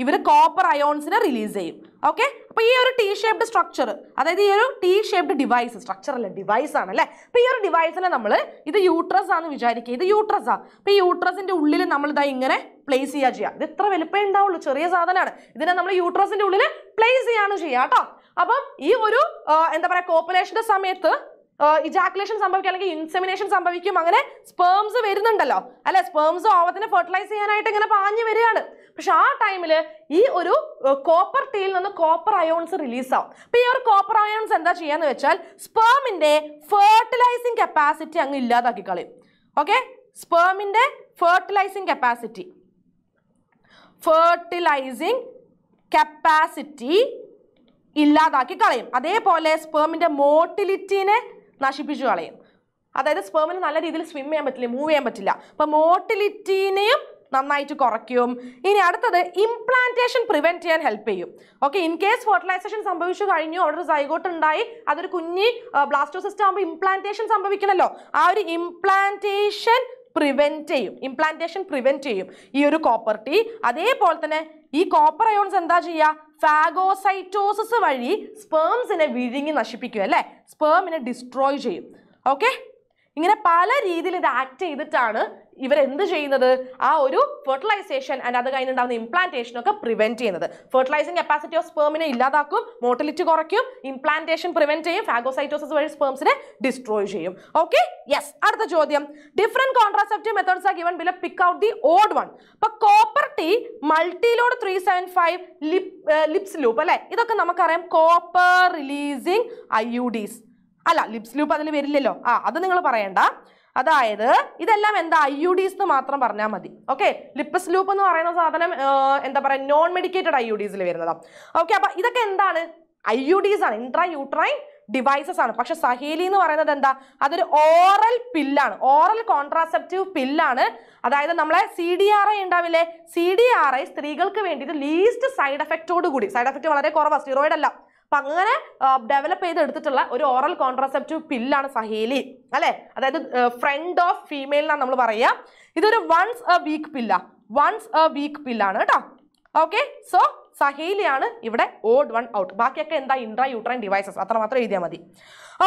ഇവർ കോപ്പർ അയോൺസിനെ റിലീസ് ചെയ്യും ഓക്കെ അപ്പോൾ ഈ ഒരു ടി ഷേപ്ഡ് സ്ട്രക്ചർ അതായത് ഈ ഒരു ടി ഷേപ്ഡ് ഡിവൈസ് സ്ട്രക്ചർ അല്ല ഡിവൈസ് ആണ് അല്ലെ അപ്പോൾ ഈ ഒരു ഡിവൈസിനെ നമ്മൾ ഇത് യൂട്രസ് ആണെന്ന് വിചാരിക്കുക ഇത് യൂട്രസ് ആ അപ്പോൾ ഈ യൂട്രസിന്റെ ഉള്ളിൽ നമ്മൾ ഇതാ ഇങ്ങനെ പ്ലേസ് ചെയ്യാ ചെയ്യാ ഇത് ഇത്ര വലുപ്പേ ഉണ്ടാവുള്ളൂ ചെറിയ സാധനമാണ് ഇതിനെ നമ്മൾ യൂട്രസിന്റെ ഉള്ളിൽ പ്ലേസ് ചെയ്യാണ് ചെയ്യാം കേട്ടോ അപ്പം ഈ ഒരു എന്താ പറയുക കോപ്പുലേഷന്റെ സമയത്ത് ഇജാക്കുലേഷൻ സംഭവിക്കുക അല്ലെങ്കിൽ ഇൻസെമിനേഷൻ സംഭവിക്കും അങ്ങനെ സ്പേംസ് വരുന്നുണ്ടല്ലോ അല്ലെ സ്പേംസ് ഓവത്തിനെ ഫെർട്ടിലൈസ് ചെയ്യാനായിട്ട് ഇങ്ങനെ പാഞ്ഞു വരികയാണ് പക്ഷെ ആ ടൈമിൽ ഈ ഒരു കോപ്പർ ടീയിൽ നിന്ന് കോപ്പർ അയോൺസ് റിലീസ് ആവും അപ്പൊ ഈ ഒരു കോപ്പർ അയോൺസ് എന്താ ചെയ്യാന്ന് വെച്ചാൽ സ്പേമിന്റെ ഫെർട്ടിലൈസിങ് കപ്പാസിറ്റി അങ്ങ് ഇല്ലാതാക്കി കളയും ഓക്കെ സ്പേമിന്റെ ഫെർട്ടിലൈസിങ് കപ്പാസിറ്റി ഫെർട്ടിലൈസിങ് കപ്പാസിറ്റി ഇല്ലാതാക്കി കളയും അതേപോലെ സ്പേമിന്റെ മോട്ടിലിറ്റീനെ നശിപ്പിച്ചു കളയും അതായത് സ്പേമിന് നല്ല രീതിയിൽ സ്വിം ചെയ്യാൻ പറ്റില്ല മൂവ് ചെയ്യാൻ പറ്റില്ല അപ്പം മോട്ടിലിറ്റിനെയും നന്നായിട്ട് കുറയ്ക്കും ഇനി അടുത്തത് ഇംപ്ലാന്റേഷൻ പ്രിവെന്റ് ചെയ്യാൻ ഹെൽപ്പ് ചെയ്യും ഓക്കെ ഇൻ കേസ് ഫെർട്ടിലൈസേഷൻ സംഭവിച്ചു കഴിഞ്ഞു അവിടെ ഒരു സൈഗോട്ട് ഉണ്ടായി അതൊരു കുഞ്ഞി ബ്ലാസ്റ്റോസിസ്റ്റ് ആകുമ്പോൾ ഇംപ്ലാന്റേഷൻ സംഭവിക്കണമല്ലോ ആ ഒരു ഇംപ്ലാന്റേഷൻ പ്രിവെന്റ് ചെയ്യും ഇംപ്ലാന്റേഷൻ പ്രിവെന്റ് ചെയ്യും ഈ ഒരു കോപ്പർട്ടി അതേപോലെ തന്നെ ഈ കോപ്പർ അയോൺസ് എന്താ ചെയ്യുക ഫാഗോസൈറ്റോസിസ് വഴി സ്പേംസിനെ വിഴുങ്ങി നശിപ്പിക്കും അല്ലേ സ്പേമിനെ ഡിസ്ട്രോയ് ചെയ്യും ഓക്കെ ഇങ്ങനെ പല രീതിയിൽ ഇത് ആക്ട് ചെയ്തിട്ടാണ് ഇവരെന്ത് ചെയ്യുന്നത് ആ ഒരു ഫെർട്ടിലൈസേഷൻ ആൻഡ് അത് ഉണ്ടാകുന്ന ഇംപ്ലാന്റേഷൻ ഒക്കെ പ്രിവെന്റ് ചെയ്യുന്നത് ഫെർട്ടിലൈസിംഗ് കപ്പാസിറ്റി ഓഫ് സ്പേമിനെ ഇല്ലാതാക്കും മോട്ടിലിറ്റി കുറയ്ക്കും ഇംപ്ലാന്റേഷൻ പ്രിവെന്റ് ചെയ്യും ഫാഗോസൈറ്റോസിസ് വഴി സ്പേംസിനെ ഡിസ്ട്രോയ് ചെയ്യും ഓക്കെ യെസ് അടുത്ത ചോദ്യം different contraceptive methods are given below pick out the odd one അപ്പൊ copper T multiload three seven five Lippes loop അല്ലെ ഇതൊക്കെ നമുക്കറിയാം copper releasing I U Ds അല്ല ലിപ്സ് ലൂപ്പ് അതിൽ വരില്ലല്ലോ ആ അത് നിങ്ങൾ പറയണ്ട അതായത് ഇതെല്ലാം എന്താ ഐ യു ഡിസ് എന്ന് മാത്രം പറഞ്ഞാൽ മതി ഓക്കെ ലിപ്പസ് ലൂപ്പ് എന്ന് പറയുന്ന സാധനം എന്താ പറയുക നോൺ മെഡിക്കേറ്റഡ് ഐ യു ഡിസിൽ വരുന്നതാ ഓക്കെ അപ്പൊ ഇതൊക്കെ എന്താണ് ഐ യു ഡിസ് ആണ് ഇൻട്രാ യൂട്രൈൻ ഡിവൈസസ് ആണ് പക്ഷെ സഹേലി എന്ന് പറയുന്നത് എന്താ അതൊരു ഓറൽ പില്ലാണ് ഓറൽ കോൺട്രാസെപ്റ്റീവ് പില്ലാണ് അതായത് നമ്മളെ സി ഡി ആർ ഐ ഉണ്ടാവില്ലേ സി ഡി ആർ ഐ സ്ത്രീകൾക്ക് വേണ്ടിയിട്ട് ലീസ്റ്റ് സൈഡ് എഫക്റ്റോട് കൂടി സൈഡ് എഫക്റ്റ് വളരെ കുറവാണ് സ്റ്റിറോയിഡ് അല്ല അപ്പം അങ്ങനെ ഡെവലപ്പ് ചെയ്തെടുത്തിട്ടുള്ള ഒരു ഓറൽ കോൺട്രസെപ്റ്റീവ് പില്ലാണ് സഹേലി അല്ലേ അതായത് ഫ്രണ്ട് ഓഫ് ഫീമെയിൽ എന്നാണ് നമ്മൾ പറയുക ഇതൊരു വൺസ് എ വീക്ക് പില്ലാ വൺസ് എ വീക്ക് പില്ലാണ് കേട്ടോ ഓക്കെ സോ സഹേലിയാണ് ഇവിടെ ഓഡ് വൺ ഔട്ട് ബാക്കിയൊക്കെ എന്താ ഇൻട്രാ യൂട്രൈൻ ഡിവൈസസ് അത്ര മാത്രം എഴുതിയാൽ മതി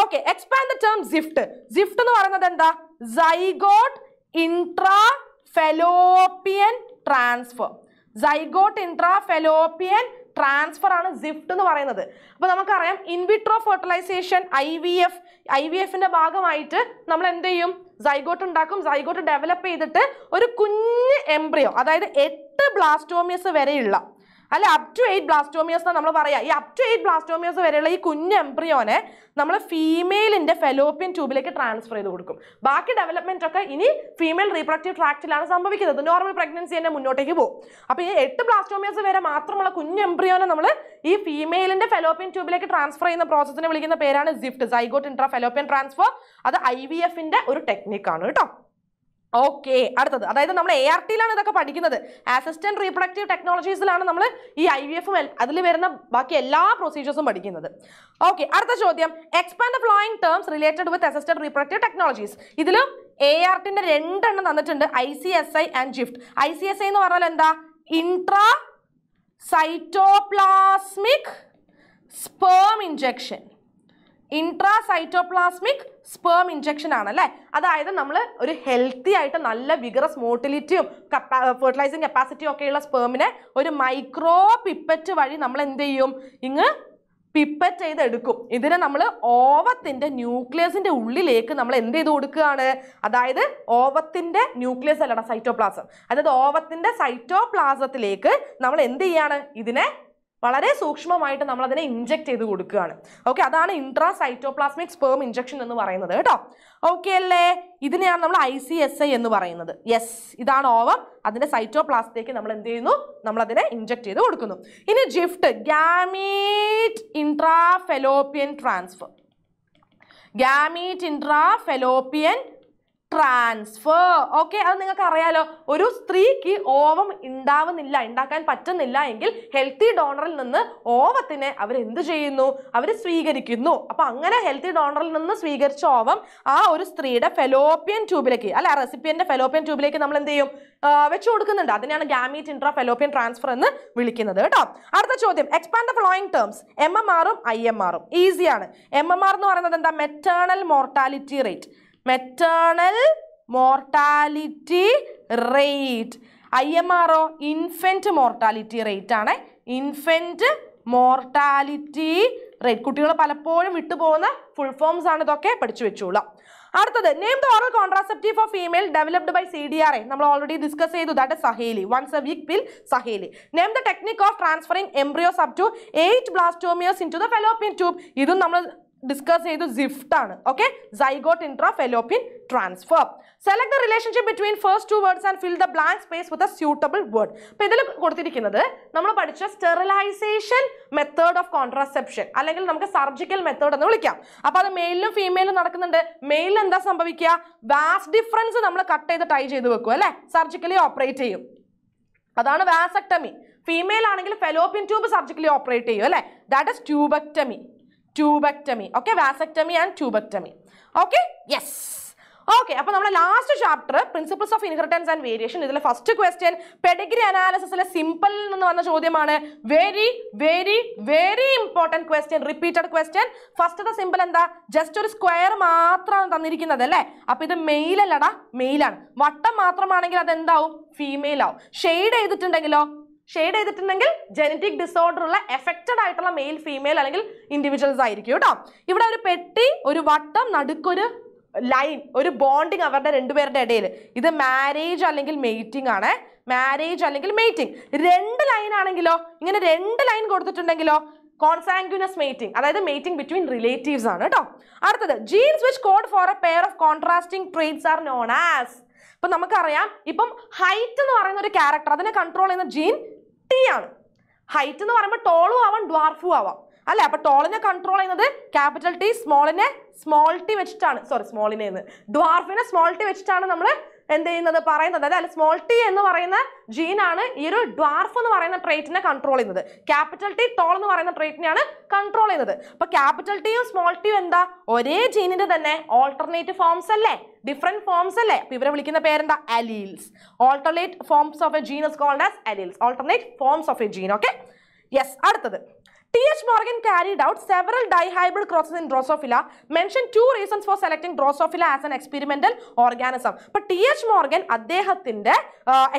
okay expand the term ZIFT ZIFT എന്ന് പറയുന്നത് എന്താ zygote intra fallopian transfer zygote intra fallopian transfer ആണ് സിഫ്റ്റ് എന്ന് പറയുന്നത് അപ്പോൾ നമുക്കറിയാം in vitro fertilisation I V F I V എഫിൻ്റെ ഭാഗമായിട്ട് നമ്മൾ എന്ത് ചെയ്യും സൈഗോട്ട് ഉണ്ടാക്കും സൈഗോട്ട് ഡെവലപ്പ് ചെയ്തിട്ട് ഒരു കുഞ്ഞ് എംബ്രിയോ അതായത് എട്ട് ബ്ലാസ്റ്റോമിയസ് വരെയുള്ള അല്ല അപ് ടു എയ്റ്റ് ബ്ലാസ്റ്റോമിയസ് എന്ന് നമ്മൾ പറയാം ഈ അപ് ടു എയ്റ്റ് ബ്ലാസ്റ്റോമിയസ് വരെയുള്ള ഈ കുഞ്ഞ് എംബ്രിയോനെ നമ്മൾ ഫീമെയിലിന്റെ ഫെലോപ്പിയൻ ട്യൂബിലേക്ക് ട്രാൻസ്ഫർ ചെയ്ത് കൊടുക്കും ബാക്കി ഡെവലപ്മെന്റ് ഒക്കെ ഇനി ഫീമെയിൽ റീപ്രൊഡക്റ്റീവ് ട്രാക്റ്റിലാണ് സംഭവിക്കുന്നത് നോർമൽ പ്രഗ്നൻസി തന്നെ മുന്നോട്ടേക്ക് പോകും അപ്പോൾ ഈ എട്ട് ബ്ലാസ്റ്റോമിയസ് വരെ മാത്രമുള്ള കുഞ്ഞ് എംബ്രിയോനെ നമ്മൾ ഈ ഫീമെയിലിന്റെ ഫെലോപ്പിയൻ ട്യൂബിലേക്ക് ട്രാൻസ്ഫർ ചെയ്യുന്ന പ്രോസസ്സിനെ വിളിക്കുന്ന പേരാണ് ZIFT zygote intra fallopian transfer അത് ഐ വി എഫിന്റെ ഒരു ടെക്നിക്കാണ് കേട്ടോ ഓക്കെ അടുത്തത് അതായത് നമ്മൾ എ ആർ ടിയിലാണ് ഇതൊക്കെ പഠിക്കുന്നത് അസിസ്റ്റന്റ് റീപ്രൊഡക്റ്റീവ് ടെക്നോളജീസിലാണ് നമ്മൾ ഈ ഐ വി എഫും അതിൽ വരുന്ന ബാക്കി എല്ലാ പ്രൊസീജിയേഴ്സും പഠിക്കുന്നത് ഓക്കെ അടുത്ത ചോദ്യം expand the following terms related with assistant reproductive technologies ഇതിലും എ ആർ ടിന്റെ രണ്ടെണ്ണം തന്നിട്ടുണ്ട് I C S I and GIFT I C S I എന്ന് പറഞ്ഞാൽ എന്താ intra cytoplasmic sperm injection intracytoplasmic sperm injection ആണ് അല്ലേ അതായത് നമ്മൾ ഒരു ഹെൽത്തി ആയിട്ട് നല്ല വിഗറസ് മോട്ടിലിറ്റിയും ഫെർട്ടിലൈസിങ് കപ്പാസിറ്റിയും ഒക്കെയുള്ള സ്പേമിനെ ഒരു മൈക്രോ പിപ്പറ്റ് വഴി നമ്മൾ എന്ത് ചെയ്യും ഇങ്ങ് പിപ്പറ്റ് ചെയ്തെടുക്കും ഇതിനെ നമ്മൾ ഓവത്തിൻ്റെ ന്യൂക്ലിയസിൻ്റെ ഉള്ളിലേക്ക് നമ്മൾ എന്ത് ചെയ്ത് കൊടുക്കുകയാണ് അതായത് ഓവത്തിൻ്റെ ന്യൂക്ലിയസ് അല്ലട സൈറ്റോപ്ലാസം അതായത് ഓവത്തിൻ്റെ സൈറ്റോപ്ലാസത്തിലേക്ക് നമ്മൾ എന്ത് ചെയ്യാണ് ഇതിനെ വളരെ സൂക്ഷ്മമായിട്ട് നമ്മൾ അതിനെ ഇഞ്ചക്ട് ചെയ്ത് കൊടുക്കുകയാണ് ഓക്കെ അതാണ് ഇൻട്രാ സൈറ്റോപ്ലാസ്മിക് സ്പേം ഇഞ്ചക്ഷൻ എന്ന് പറയുന്നത് കേട്ടോ ഓക്കെ അല്ലേ ഇതിനെയാണ് നമ്മൾ ഐ സി എസ് ഐ എന്ന് പറയുന്നത് യെസ് ഇതാണ് ഓവം അതിന്റെ സൈറ്റോപ്ലാസ്റ്റിലേക്ക് നമ്മൾ എന്ത് ചെയ്യുന്നു നമ്മൾ അതിനെ ഇഞ്ചക്ട് ചെയ്ത് കൊടുക്കുന്നു ഇനി GIFT gamete intra fallopian transfer gamete intra fallopian transfer okay അത് നിങ്ങൾക്ക് അറിയാലോ ഒരു സ്ത്രീക്ക് ഓവം ഉണ്ടാവുന്നില്ല ഉണ്ടാക്കാൻ പറ്റുന്നില്ല എങ്കിൽ ഹെൽത്തി ഡോണറിൽ നിന്ന് ഓവത്തിനെ അവർ എന്ത് ചെയ്യുന്നു അവർ സ്വീകരിക്കുന്നു അപ്പൊ അങ്ങനെ ഹെൽത്തി ഡോണറിൽ നിന്ന് സ്വീകരിച്ച ഓവം ആ ഒരു സ്ത്രീയുടെ ഫെലോപ്പിയൻ ട്യൂബിലേക്ക് അല്ല റെസിപ്പിയന്റെ ഫെലോപ്പിയൻ ട്യൂബിലേക്ക് നമ്മൾ എന്ത് ചെയ്യും വെച്ചു കൊടുക്കുന്നുണ്ട് അതിനെയാണ് ഗാമീറ്റ് ഇൻട്രാ ഫെലോപ്പിയൻ ട്രാൻസ്ഫർ എന്ന് വിളിക്കുന്നത് കേട്ടോ അടുത്ത ചോദ്യം expand the following terms M M ആറും ഐ എം ആറും ഈസിയാണ് എം എം ആർ എന്ന് പറയുന്നത് എന്താ maternal mortality rate maternal mortality rate I M R ഒ ഇൻഫൻറ്റ് മോർട്ടാലിറ്റി റേറ്റ് ആണ് ഇൻഫെൻറ്റ് മോർട്ടാലിറ്റി റേറ്റ് കുട്ടികൾ പലപ്പോഴും വിട്ടുപോകുന്ന ഫുൾ ഫോംസ് ആണ് ഇതൊക്കെ പഠിച്ചു വെച്ചോളാം അടുത്തത് name the oral contraceptive for female developed by C D R A നമ്മൾ ഓൾറെഡി ഡിസ്കസ് ചെയ്തു that Saheli once a week pill Saheli name the technique of transferring embryos up to eight blastomeres in to the fallopian tube ഇതും നമ്മൾ discuss ചെയ്തു ZIFT ആണ് okay zygote intra fallopian transfer select the relationship between first two words and fill the blank space with a suitable word അപ്പൊ ഇതിൽ കൊടുത്തിരിക്കുന്നത് നമ്മൾ പഠിച്ച sterilisation method of contraception അല്ലെങ്കിൽ നമുക്ക് സർജിക്കൽ മെത്തേഡ് എന്ന് വിളിക്കാം അപ്പോൾ അത് മെയിലും ഫീമെയിലും നടക്കുന്നുണ്ട് മെയിലിൽ എന്താ സംഭവിക്കുക വാസ് ഡിഫറൻസ് നമ്മൾ കട്ട് ചെയ്ത് ടൈ ചെയ്ത് വെക്കും അല്ലേ സർജിക്കലി ഓപ്പറേറ്റ് ചെയ്യും അതാണ് വാസക്ടമി ഫീമെയിൽ ആണെങ്കിൽ ഫെലോപ്പിൻ ട്യൂബ് സർജിക്കലി ഓപ്പറേറ്റ് ചെയ്യും അല്ലേ that is tubectomy tubectomy okay vasectomy and tubectomy okay yes okay അപ്പോൾ നമ്മുടെ last chapter principles of inheritance and variation ഇതിലെ ഫസ്റ്റ് ക്വസ്റ്റ്യൻ പെഡഗ്രി അനാലിസിസിലെ സിമ്പിളിൽ നിന്ന് വന്ന ചോദ്യമാണ് very very very important question repeated question ഫസ്റ്റത്തെ സിമ്പിൾ എന്താ ജസ്റ്റ് ഒരു സ്ക്വയർ മാത്രമാണ് തന്നിരിക്കുന്നത് അല്ലേ അപ്പോൾ ഇത് മെയിൽ മെയിലല്ലടാ മെയിലാണ് വട്ടം മാത്രമാണെങ്കിൽ അത് എന്താവും ഫീമെയിൽ ആവും ഷെയ്ഡ് ചെയ്തിട്ടുണ്ടെങ്കിലോ ഷെയ്ഡ് ചെയ്തിട്ടുണ്ടെങ്കിൽ ജനറ്റിക് ഡിസോർഡർ ഉള്ള എഫക്റ്റഡ് ആയിട്ടുള്ള മെയിൽ ഫീമെയിൽ അല്ലെങ്കിൽ ഇൻഡിവിജ്വൽസ് ആയിരിക്കും കേട്ടോ ഇവിടെ ഒരു പെട്ടി ഒരു വട്ടം നടുക്കൊരു ലൈൻ ഒരു ബോണ്ടിങ് അവരുടെ രണ്ടുപേരുടെ ഇടയിൽ ഇത് മാരേജ് അല്ലെങ്കിൽ മെയ്റ്റിംഗ് ആണ് മാരേജ് അല്ലെങ്കിൽ മെയ്റ്റിംഗ് രണ്ട് ലൈൻ ആണെങ്കിലോ ഇങ്ങനെ രണ്ട് ലൈൻ കൊടുത്തിട്ടുണ്ടെങ്കിലോ കോൺസാങ്ക്യൂനസ് മെയ്റ്റിംഗ് അതായത് മെയ്റ്റിംഗ് ബിറ്റ്വീൻ റിലേറ്റീവ്സ് ആണ് കേട്ടോ അടുത്തത് genes which code for a pair of contrasting traits are known as അപ്പം നമുക്കറിയാം ഇപ്പം ഹൈറ്റ് എന്ന് പറയുന്ന ഒരു ക്യാരക്ടർ അതിനെ കൺട്രോൾ ചെയ്യുന്ന ജീൻ ടി ആണ് ഹൈറ്റ് എന്ന് പറയുമ്പോൾ ടോളും ആവാം ഡ്വാർഫും ആവാം അല്ലെ അപ്പൊ ടോളിനെ കൺട്രോൾ ചെയ്യുന്നത് ക്യാപിറ്റൽ ടി സ്മോളിനെ സ്മോൾ ടി വെച്ചിട്ടാണ് സോറി സ്മോളിനെ ഡ്വാർഫിനെ സ്മോൾ ടി വെച്ചിട്ടാണ് നമ്മൾ എന്ത് ചെയ്യുന്നത് പറയുന്നത് അതായത് സ്മോൾ ടി എന്ന് പറയുന്ന ജീനാണ് ഈ ഒരു ഡ്വാർഫ് എന്ന് പറയുന്ന ട്രേറ്റിനെ കൺട്രോൾ ചെയ്യുന്നത് ക്യാപിറ്റൽ ടി ടോൾ എന്ന് പറയുന്ന ട്രേറ്റിനെയാണ് കൺട്രോൾ ചെയ്യുന്നത് അപ്പൊ ക്യാപിറ്റൽ ടിയും സ്മോൾ ടിയും എന്താ ഒരേ ജീനിന്റെ തന്നെ ഓൾട്ടർനേറ്റ് ഫോംസ് അല്ലേ ഡിഫറെന്റ് ഫോംസ് അല്ലേ അപ്പൊ ഇവരെ വിളിക്കുന്ന പേരെന്താ alleles alternate forms of a genes called as alleles alternate forms of a gene okay yes അടുത്തത് T.H. Morgan carried out several dihybrid crosses in Drosophila mention two reasons for selecting Drosophila as an experimental organism അപ്പോൾ T H Morgan അദ്ദേഹത്തിന്റെ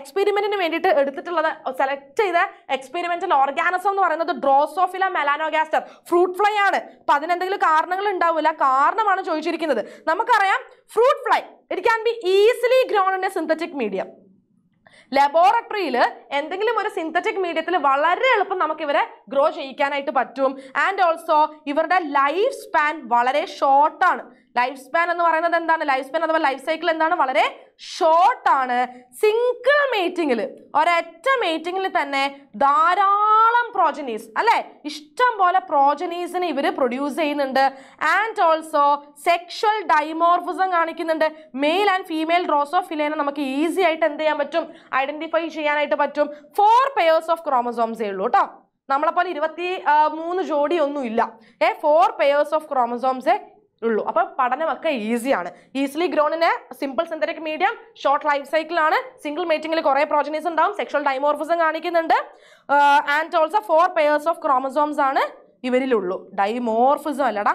എക്സ്പെരിമെന്റിന് വേണ്ടിയിട്ട് എടുത്തിട്ടുള്ളത് select ചെയ്ത experimental organism എന്ന് പറയുന്നത് Drosophila മെലാനോഗാസ്റ്റർ fruit fly ആണ് അപ്പൊ അതിനെന്തെങ്കിലും കാരണങ്ങൾ ഉണ്ടാവില്ല കാരണമാണ് ചോദിച്ചിരിക്കുന്നത് നമുക്കറിയാം fruit fly it can be easily grown in a synthetic medium ലബോറട്ടറിയിൽ എന്തെങ്കിലും ഒരു സിന്തറ്റിക് മീഡിയത്തിൽ വളരെ എളുപ്പം നമുക്ക് ഇവരെ ഗ്രോ ചെയ്യിക്കാനായിട്ട് പറ്റും ആൻഡ് ഓൾസോ ഇവരുടെ ലൈഫ് സ്പാൻ വളരെ ഷോർട്ടാണ് ലൈഫ് സ്പാൻ എന്ന് പറയുന്നത് എന്താണ് ലൈഫ് സ്പാൻ അഥവാ ലൈഫ് സൈക്കിൾ എന്താണ് വളരെ ഷോർട്ടാണ് സിംഗിൾ മീറ്റിങ്ങിൽ ഒരൊറ്റ മീറ്റിങ്ങിൽ തന്നെ ധാരാളം പ്രോജനീസ് അല്ലെ ഇഷ്ടം പോലെ പ്രോജനീസിനെ ഇവർ പ്രൊഡ്യൂസ് ചെയ്യുന്നുണ്ട് ആൻഡ് ഓൾസോ സെക്ഷൽ ഡൈമോർഫിസം കാണിക്കുന്നുണ്ട് മെയിൽ ആൻഡ് ഫീമെയിൽ ഡ്രോസോഫിലേനെ നമുക്ക് ഈസി ആയിട്ട് എന്ത് ചെയ്യാൻ പറ്റും ഐഡന്റിഫൈ ചെയ്യാനായിട്ട് പറ്റും ഫോർ പെയേഴ്സ് ഓഫ് ക്രോമസോംസേ ഉള്ളൂ കേട്ടോ നമ്മളെപ്പോലെ ഇരുപത്തി മൂന്ന് ജോഡി ഒന്നും ഇല്ല ഏ ഫോർ പെയേഴ്സ് ഓഫ് ക്രോമസോംസേ ഉള്ളൂ അപ്പോൾ പഠനമൊക്കെ ഈസിയാണ് ഈസിലി ഗ്രോണിന് simple synthetic medium short life cycle ആണ് സിംഗിൾ മേറ്റിംഗിൽ കുറേ പ്രോജനീസ് ഉണ്ടാവും സെക്ഷൽ ഡൈമോർഫിസം കാണിക്കുന്നുണ്ട് and also four pairs of chromosomes ആണ് ഇവരിലുള്ളൂ ഡൈമോർഫിസം അല്ലടാ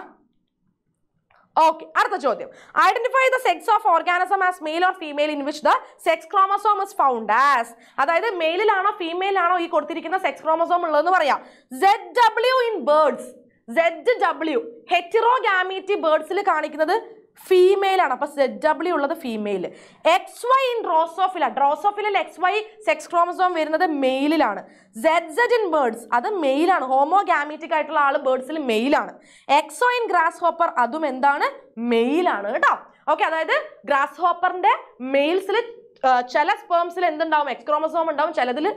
ഓക്കെ അടുത്ത ചോദ്യം identify the sex of organism as male or female in which the sex chromosome is found as അതായത് മെയിലിലാണോ ഫീമെയിലാണോ ഈ കൊടുത്തിരിക്കുന്ന സെക്സ് ക്രോമസോം ഉള്ളതെന്ന് പറയാം Z W in birds Z W gamety ബേർഡ്സിൽ കാണിക്കുന്നത് ഫീമെയിൽ ആണ് അപ്പൊ സെഡ് ഡബ്ല്യു ഉള്ളത് female X Y in Drosophila ഡ്രോസോഫിലിൽ എക്സ് വൈ സെക്സ് ക്രോമസോം വരുന്നത് മെയിലിലാണ് സെഡ് സെഡ് ഇൻ ബേർഡ്സ് അത് മെയിലാണ് ഗാമിറ്റിക് ആയിട്ടുള്ള ആൾ ബേർഡ്സിൽ മെയിലാണ് എക്സോ ഇൻ ഗ്രാസ് ഹോപ്പർ അതും എന്താണ് മെയിലാണ് കേട്ടോ ഓക്കെ അതായത് ഗ്രാസ് ഹോപ്പറിന്റെ മെയിൽസിൽ ചില സ്പേംസിൽ എന്തുണ്ടാവും ക്രോമസോം ഉണ്ടാവും ചിലതിൽ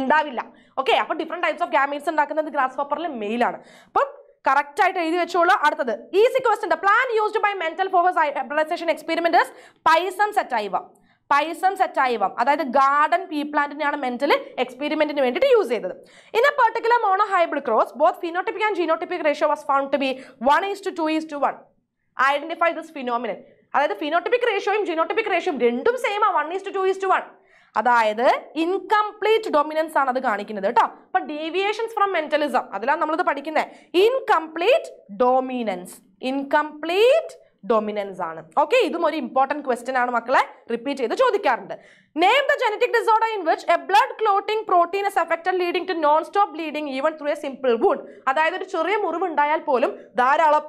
ഉണ്ടാവില്ല ഓക്കെ അപ്പോൾ ഡിഫറെന്റ് ടൈപ്സ് ഓഫ് ഗാമീറ്റ്സ് ഉണ്ടാക്കുന്നത് ഗ്രാസ് ഹോപ്പറിൽ മെയിലാണ് അപ്പം കറക്റ്റ് ആയിട്ട് എഴുതി വെച്ചോളൂ അടുത്തത് easy question the plant used by Mendel for his hybridization experiments Pisum sativa Pisum sativum അതായത് ഗാർഡൻ പീ പ്ലാന്റിനെയാണ് മെന്റൽ എക്സ്പെരിമെന്റിന് വേണ്ടിയിട്ട് യൂസ് ചെയ്തത് in a particular monohybrid cross both phenotypic and genotypic ratio was found to be one is to two is to one identify this phenomenon അതായത് phenotypic റേഷ്യോയും genotypic റേഷ്യോയും രണ്ടും same ആ one is to two is to one അതായത് incomplete dominance ആണ് അത് കാണിക്കുന്നത് കേട്ടോ അപ്പൊ ഡീവിയേഷൻസ് ഫ്രം മെന്റലിസം അതിലാണ് നമ്മളിത് പഠിക്കുന്നത് ഇൻകംപ്ലീറ്റ് ഡൊമിനൻസ് ഇൻകംപ്ലീറ്റ് ഡൊമിനൻസ് ആണ് ഓക്കെ ഇതും ഒരു ഇമ്പോർട്ടന്റ് ക്വസ്റ്റ്യൻ ആണ് മക്കളെ റിപ്പീറ്റ് ചെയ്ത് ചോദിക്കാറുണ്ട് name the genetic disorder in which a blood clotting protein is affected leading to non stop bleeding even through a simple wound അതായത് ഒരു ചെറിയ മുറിവ് ഉണ്ടായാൽ പോലും ധാരാളം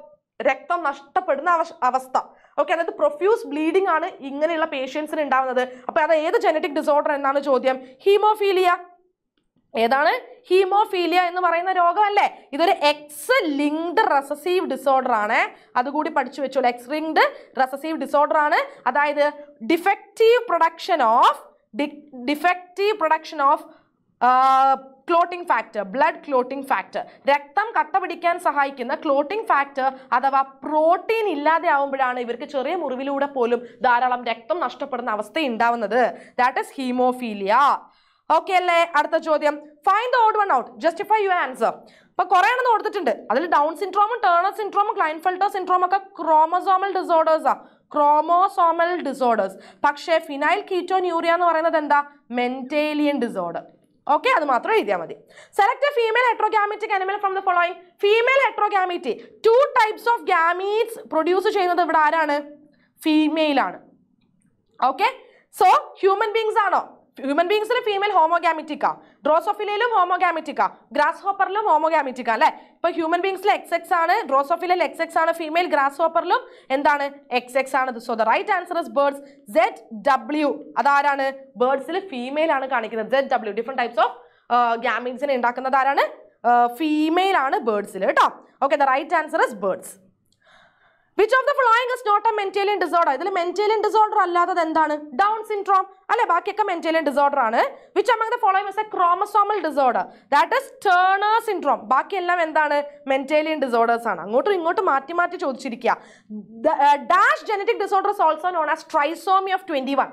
രക്തം നഷ്ടപ്പെടുന്ന അവസ്ഥ ഓക്കെ അതായത് പ്രൊഫ്യൂസ് ബ്ലീഡിംഗ് ആണ് ഇങ്ങനെയുള്ള പേഷ്യൻസിന് ഉണ്ടാവുന്നത് അപ്പോൾ അത് ഏത് ജനറ്റിക് ഡിസോർഡർ എന്നാണ് ചോദ്യം ഹീമോഫീലിയ ഏതാണ് ഹീമോഫീലിയ എന്ന് പറയുന്ന രോഗമല്ലേ ഇതൊരു എക്സ് ലിങ്ക്ഡ് റെസസീവ് ഡിസോർഡർ ആണ് അതുകൂടി പഠിച്ചു വെച്ചോളൂ എക്സ് ലിങ്ക്ഡ് റെസസീവ് ഡിസോർഡർ ആണ് അതായത് defective production of defective production of clotting factor blood clotting factor രക്തം കട്ട പിടിക്കാൻ സഹായിക്കുന്ന ക്ലോട്ടിംഗ് ഫാക്ടർ അഥവാ പ്രോട്ടീൻ ഇല്ലാതെ ആവുമ്പോഴാണ് ഇവർക്ക് ചെറിയ മുറിവിലൂടെ പോലും ധാരാളം രക്തം നഷ്ടപ്പെടുന്ന അവസ്ഥ ഉണ്ടാവുന്നത് ദാറ്റ് ഇസ് ഹീമോഫീലിയ ഓക്കെ അല്ലേ അടുത്ത ചോദ്യം find the odd one out justify you answer ഇപ്പൊ കുറെ എണ്ണം കൊടുത്തിട്ടുണ്ട് അതിൽ ഡൗൺ സിൻഡ്രോമും ടേണർ സിൻഡ്രോമും ക്ലൈൻഫെൽട്ടർ സിൻഡ്രോം ഒക്കെ ക്രോമസോമൽ ഡിസോർഡേഴ്സാണ് ക്രോമോസോമൽ ഡിസോർഡേഴ്സ് പക്ഷേ ഫിനൈൽ കീറ്റോൻ യൂറിയ എന്ന് പറയുന്നത് എന്താ മെന്റേലിയൻ ഡിസോർഡർ ഓക്കെ അത് മാത്രം എഴുതിയാൽ മതി select a female heterogametic animal from the following female heterogamety two types of gametes produce ചെയ്യുന്നത് ഇവിടെ ആരാണ് ഫീമെയിലാണ് ഓക്കെ സോ ഹ്യൂമൻ ബീങ്സ് ആണോ ഹ്യൂമൻ ബീങ്സിൽ ഫീമെയിൽ ഹോമോഗ്യാമിറ്റിക്കാണ് ഡ്രോസോഫിലയിലും ഹോമോഗാമറ്റിക്ക ഗ്രാസ് ഹോപ്പറിലും ഹോമോഗാമറ്റിക്ക അല്ലെ ഇപ്പൊ ഹ്യൂമൻ ബീങ്സിൽ എക്സ് എക്സ് ആണ് ഡ്രോസോഫിലെ എക്സ് എക്സ് ആണ് ഫീമെയിൽ ഗ്രാസ് ഹോപ്പറിലും എന്താണ് എക്സ് എക്സ് ആണ് so the right answer is birds Z W അതാരാണ് ബേർഡ്സിൽ ഫീമെയിൽ ആണ് കാണിക്കുന്നത് Z W different types of ഗ്യാമിങ്സിനെ ഉണ്ടാക്കുന്നത് ആരാണ് ഫീമെയിൽ uh, ആണ് ബേർഡ്സിൽ കേട്ടോ okay the right answer is birds which of the following is not a Mendelian disorder ഇതിൽ മെന്റേലിയൻ ഡിസോർഡർ അല്ലാത്തത് എന്താണ് ഡൗൺ സിൻഡ്രോം അല്ലെ ബാക്കിയൊക്കെ മെന്റേലിയൻ ഡിസോർഡർ ആണ് which among the following is a chromosomal disorder that is Turner syndrome ബാക്കിയെല്ലാം എന്താണ് Mendelian disorders ആണ് അങ്ങോട്ടും ഇങ്ങോട്ടും മാറ്റി മാറ്റി ചോദിച്ചിരിക്കുക dash genetic disorder also known as trisomy of twenty one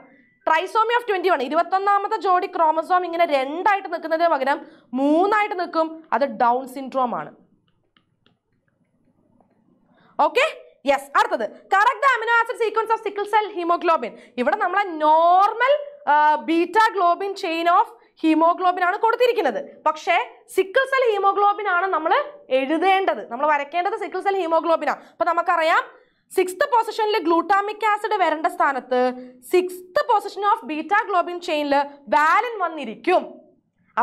trisomy of twenty one ഇരുപത്തൊന്നാമത്തെ ജോഡി ക്രോമസോം ഇങ്ങനെ രണ്ടായിട്ട് നിൽക്കുന്നതിന് പകരം മൂന്നായിട്ട് നിൽക്കും അത് ഡൗൺ സിൻഡ്രോം ആണ് ഓക്കെ യെസ് അടുത്തത് correct amino acid sequence of sickle cell haemoglobin ഇവിടെ നമ്മളെ normal beta globin chain of haemoglobin ആണ് കൊടുത്തിരിക്കുന്നത് പക്ഷേ സിക്കിൾ സെൽ ഹീമോഗ്ലോബിൻ ആണ് നമ്മൾ എഴുതേണ്ടത് നമ്മൾ വരയ്ക്കേണ്ടത് സിക്കിൾ സെൽ ഹീമോഗ്ലോബിനാണ് അപ്പൊ നമുക്കറിയാം സിക്സ്ത് പൊസിഷനിൽ ഗ്ലൂട്ടാമിക് ആസിഡ് വരേണ്ട സ്ഥാനത്ത് sixth position of beta globin ചെയിനിൽ വാലിൻ വന്നിരിക്കും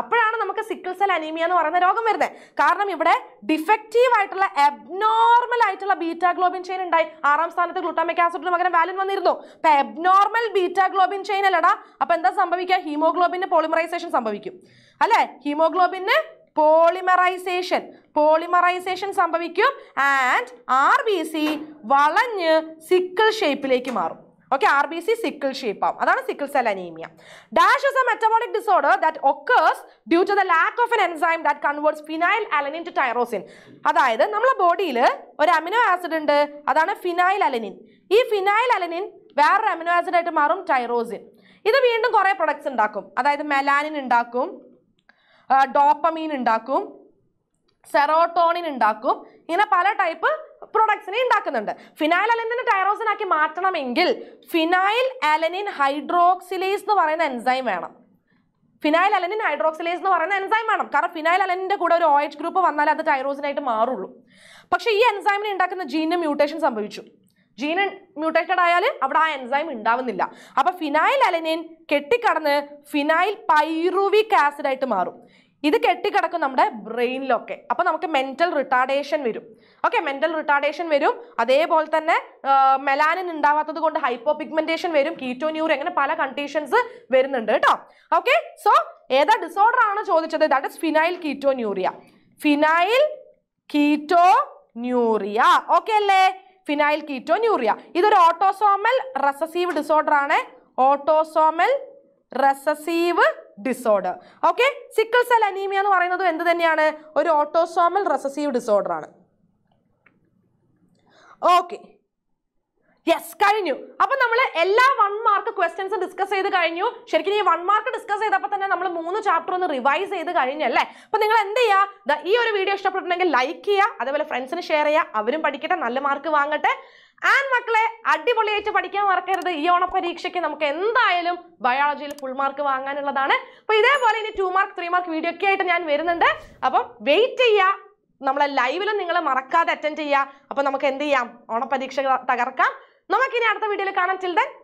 അപ്പോഴാണ് നമുക്ക് സിക്കിൾ സെൽ അനീമിയ എന്ന് പറയുന്ന രോഗം വരുന്നത് കാരണം ഇവിടെ ഡിഫക്റ്റീവ് ആയിട്ടുള്ള അബ്നോർമൽ ആയിട്ടുള്ള ബീറ്റാ ഗ്ലോബിൻ ചെയിൻ ഉണ്ടായി ആറാം സ്ഥാനത്ത് ഗ്ലൂട്ടാമിക് ആസിഡിന് പകരം വാലിൻ വന്നിരുന്നു അപ്പൊ അബ്നോർമൽ ബീറ്റാ ഗ്ലോബിൻ ചെയിൻ അല്ലടാ അപ്പൊ എന്താ സംഭവിക്കുക ഹീമോഗ്ലോബിന് പോളിമറൈസേഷൻ സംഭവിക്കും അല്ലെ ഹീമോഗ്ലോബിന് പോളിമറൈസേഷൻ പോളിമറൈസേഷൻ സംഭവിക്കും ആൻഡ് ആർ ബി സി വളഞ്ഞ് സിക്കിൾ ഷേപ്പിലേക്ക് മാറും okay R B C sickle shape ആവും അതാണ് sickle cell anaemia dash is a metabolic disorder that occurs due to the lack of an enzyme that converts phenylalanine to tyrosine അതായത് നമ്മളെ ബോഡിയിൽ ഒരു amino acid ഉണ്ട് അതാണ് phenylalanine ഈ phenylalanine വേറൊരു അമിനോ ആസിഡ് ആയിട്ട് മാറും ടൈറോസിൻ ഇത് വീണ്ടും കുറേ പ്രൊഡക്ട്സ് ഉണ്ടാക്കും അതായത് മെലാനിൻ ഉണ്ടാക്കും ഡോപ്പമീൻ ഉണ്ടാക്കും സെറോട്ടോണിൻ ഉണ്ടാക്കും ഇങ്ങനെ പല ടൈപ്പ് പ്രൊഡക്ട്സിനെ ഉണ്ടാക്കുന്നുണ്ട് ഫിനൈൽ അലനിനെ ടൈറോസിനാക്കി മാറ്റണമെങ്കിൽ ഫിനൈൽ അലനിൻ ഹൈഡ്രോക്സിലേസ് എന്ന് പറയുന്ന എൻസൈം വേണം ഫിനൈൽ അലനിൻ ഹൈഡ്രോക്സിലേസ് എന്ന് പറയുന്ന എൻസൈം വേണം കാരണം ഫിനൈൽ അലനിൻ്റെ കൂടെ ഒരു ഓ ഗ്രൂപ്പ് വന്നാൽ അത് ടൈറോസിനായിട്ട് മാറുള്ളൂ പക്ഷേ ഈ എൻസൈമിനെ ഉണ്ടാക്കുന്ന ജീനിന് മ്യൂട്ടേഷൻ സംഭവിച്ചു ജീൻ മ്യൂട്ടേറ്റഡ് ആയാൽ അവിടെ ആ എൻസൈം ഉണ്ടാവുന്നില്ല അപ്പോൾ ഫിനൈൽ അലനിൻ കെട്ടിക്കടന്ന് ഫിനൈൽ പൈറുവിക് ആസിഡായിട്ട് മാറും ഇത് കെട്ടിക്കിടക്കും നമ്മുടെ ബ്രെയിനിലൊക്കെ അപ്പോൾ നമുക്ക് മെന്റൽ റിട്ടാർഡേഷൻ വരും ഓക്കെ മെന്റൽ റിട്ടാർഡേഷൻ വരും അതേപോലെ തന്നെ മെലാനിൻ ഉണ്ടാവാത്തത് കൊണ്ട് ഹൈപ്പോ പിഗ്മെന്റേഷൻ വരും കീറ്റോന്യൂർ അങ്ങനെ പല കണ്ടീഷൻസ് വരുന്നുണ്ട് കേട്ടോ ഓക്കെ സോ ഏതാ ഡിസോർഡർ ആണ് ചോദിച്ചത് that is phenylketonuria phenylketonuria okay അല്ലേ ഫിനൈൽ കീറ്റോന്യൂറിയ ഇതൊരു ഓട്ടോസോമൽ റെസസീവ് ഡിസോർഡർ ആണ് autosomal recessive disorder okay sickle cell anaemia എന്ന് പറയുന്നത് എന്ത് തന്നെയാണ് ഒരു ഓട്ടോസോമൽ റെസസീവ് ഡിസോർഡർ ആണ് ഓക്കെ യെസ് കഴിഞ്ഞു അപ്പൊ നമ്മൾ എല്ലാ വൺ മാർക്ക് ക്വസ്റ്റ്യൻസും ഡിസ്കസ് ചെയ്ത് കഴിഞ്ഞു ശരിക്കും ഈ വൺ മാർക്ക് ഡിസ്കസ് ചെയ്തപ്പോൾ തന്നെ നമ്മൾ മൂന്ന് ചാപ്റ്റർ ഒന്ന് റിവൈസ് ചെയ്ത് കഴിഞ്ഞല്ലേ അപ്പൊ നിങ്ങൾ എന്ത് ചെയ്യുക ഈ ഒരു വീഡിയോ ഇഷ്ടപ്പെട്ടിട്ടുണ്ടെങ്കിൽ ലൈക്ക് ചെയ്യുക അതേപോലെ ഫ്രണ്ട്സിന് ഷെയർ ചെയ്യുക അവരും പഠിക്കട്ടെ നല്ല മാർക്ക് വാങ്ങട്ടെ ആൻഡ് മക്കളെ അടിപൊളിയായിട്ട് പഠിക്കാൻ മറക്കരുത് ഈ ഓണപരീക്ഷയ്ക്ക് നമുക്ക് എന്തായാലും ബയോളജിയിൽ ഫുൾ മാർക്ക് വാങ്ങാനുള്ളതാണ് അപ്പൊ ഇതേപോലെ ഇനി two mark three mark video ഒക്കെ ആയിട്ട് ഞാൻ വരുന്നുണ്ട് അപ്പം വെയിറ്റ് ചെയ്യുക നമ്മളെ ലൈവിലും നിങ്ങൾ മറക്കാതെ അറ്റൻഡ് ചെയ്യുക അപ്പൊ നമുക്ക് എന്ത് ചെയ്യാം ഓണപരീക്ഷ തകർക്കാം നമുക്കിനി അടുത്ത വീഡിയോയിൽ കാണാൻ ചിൽഡൻ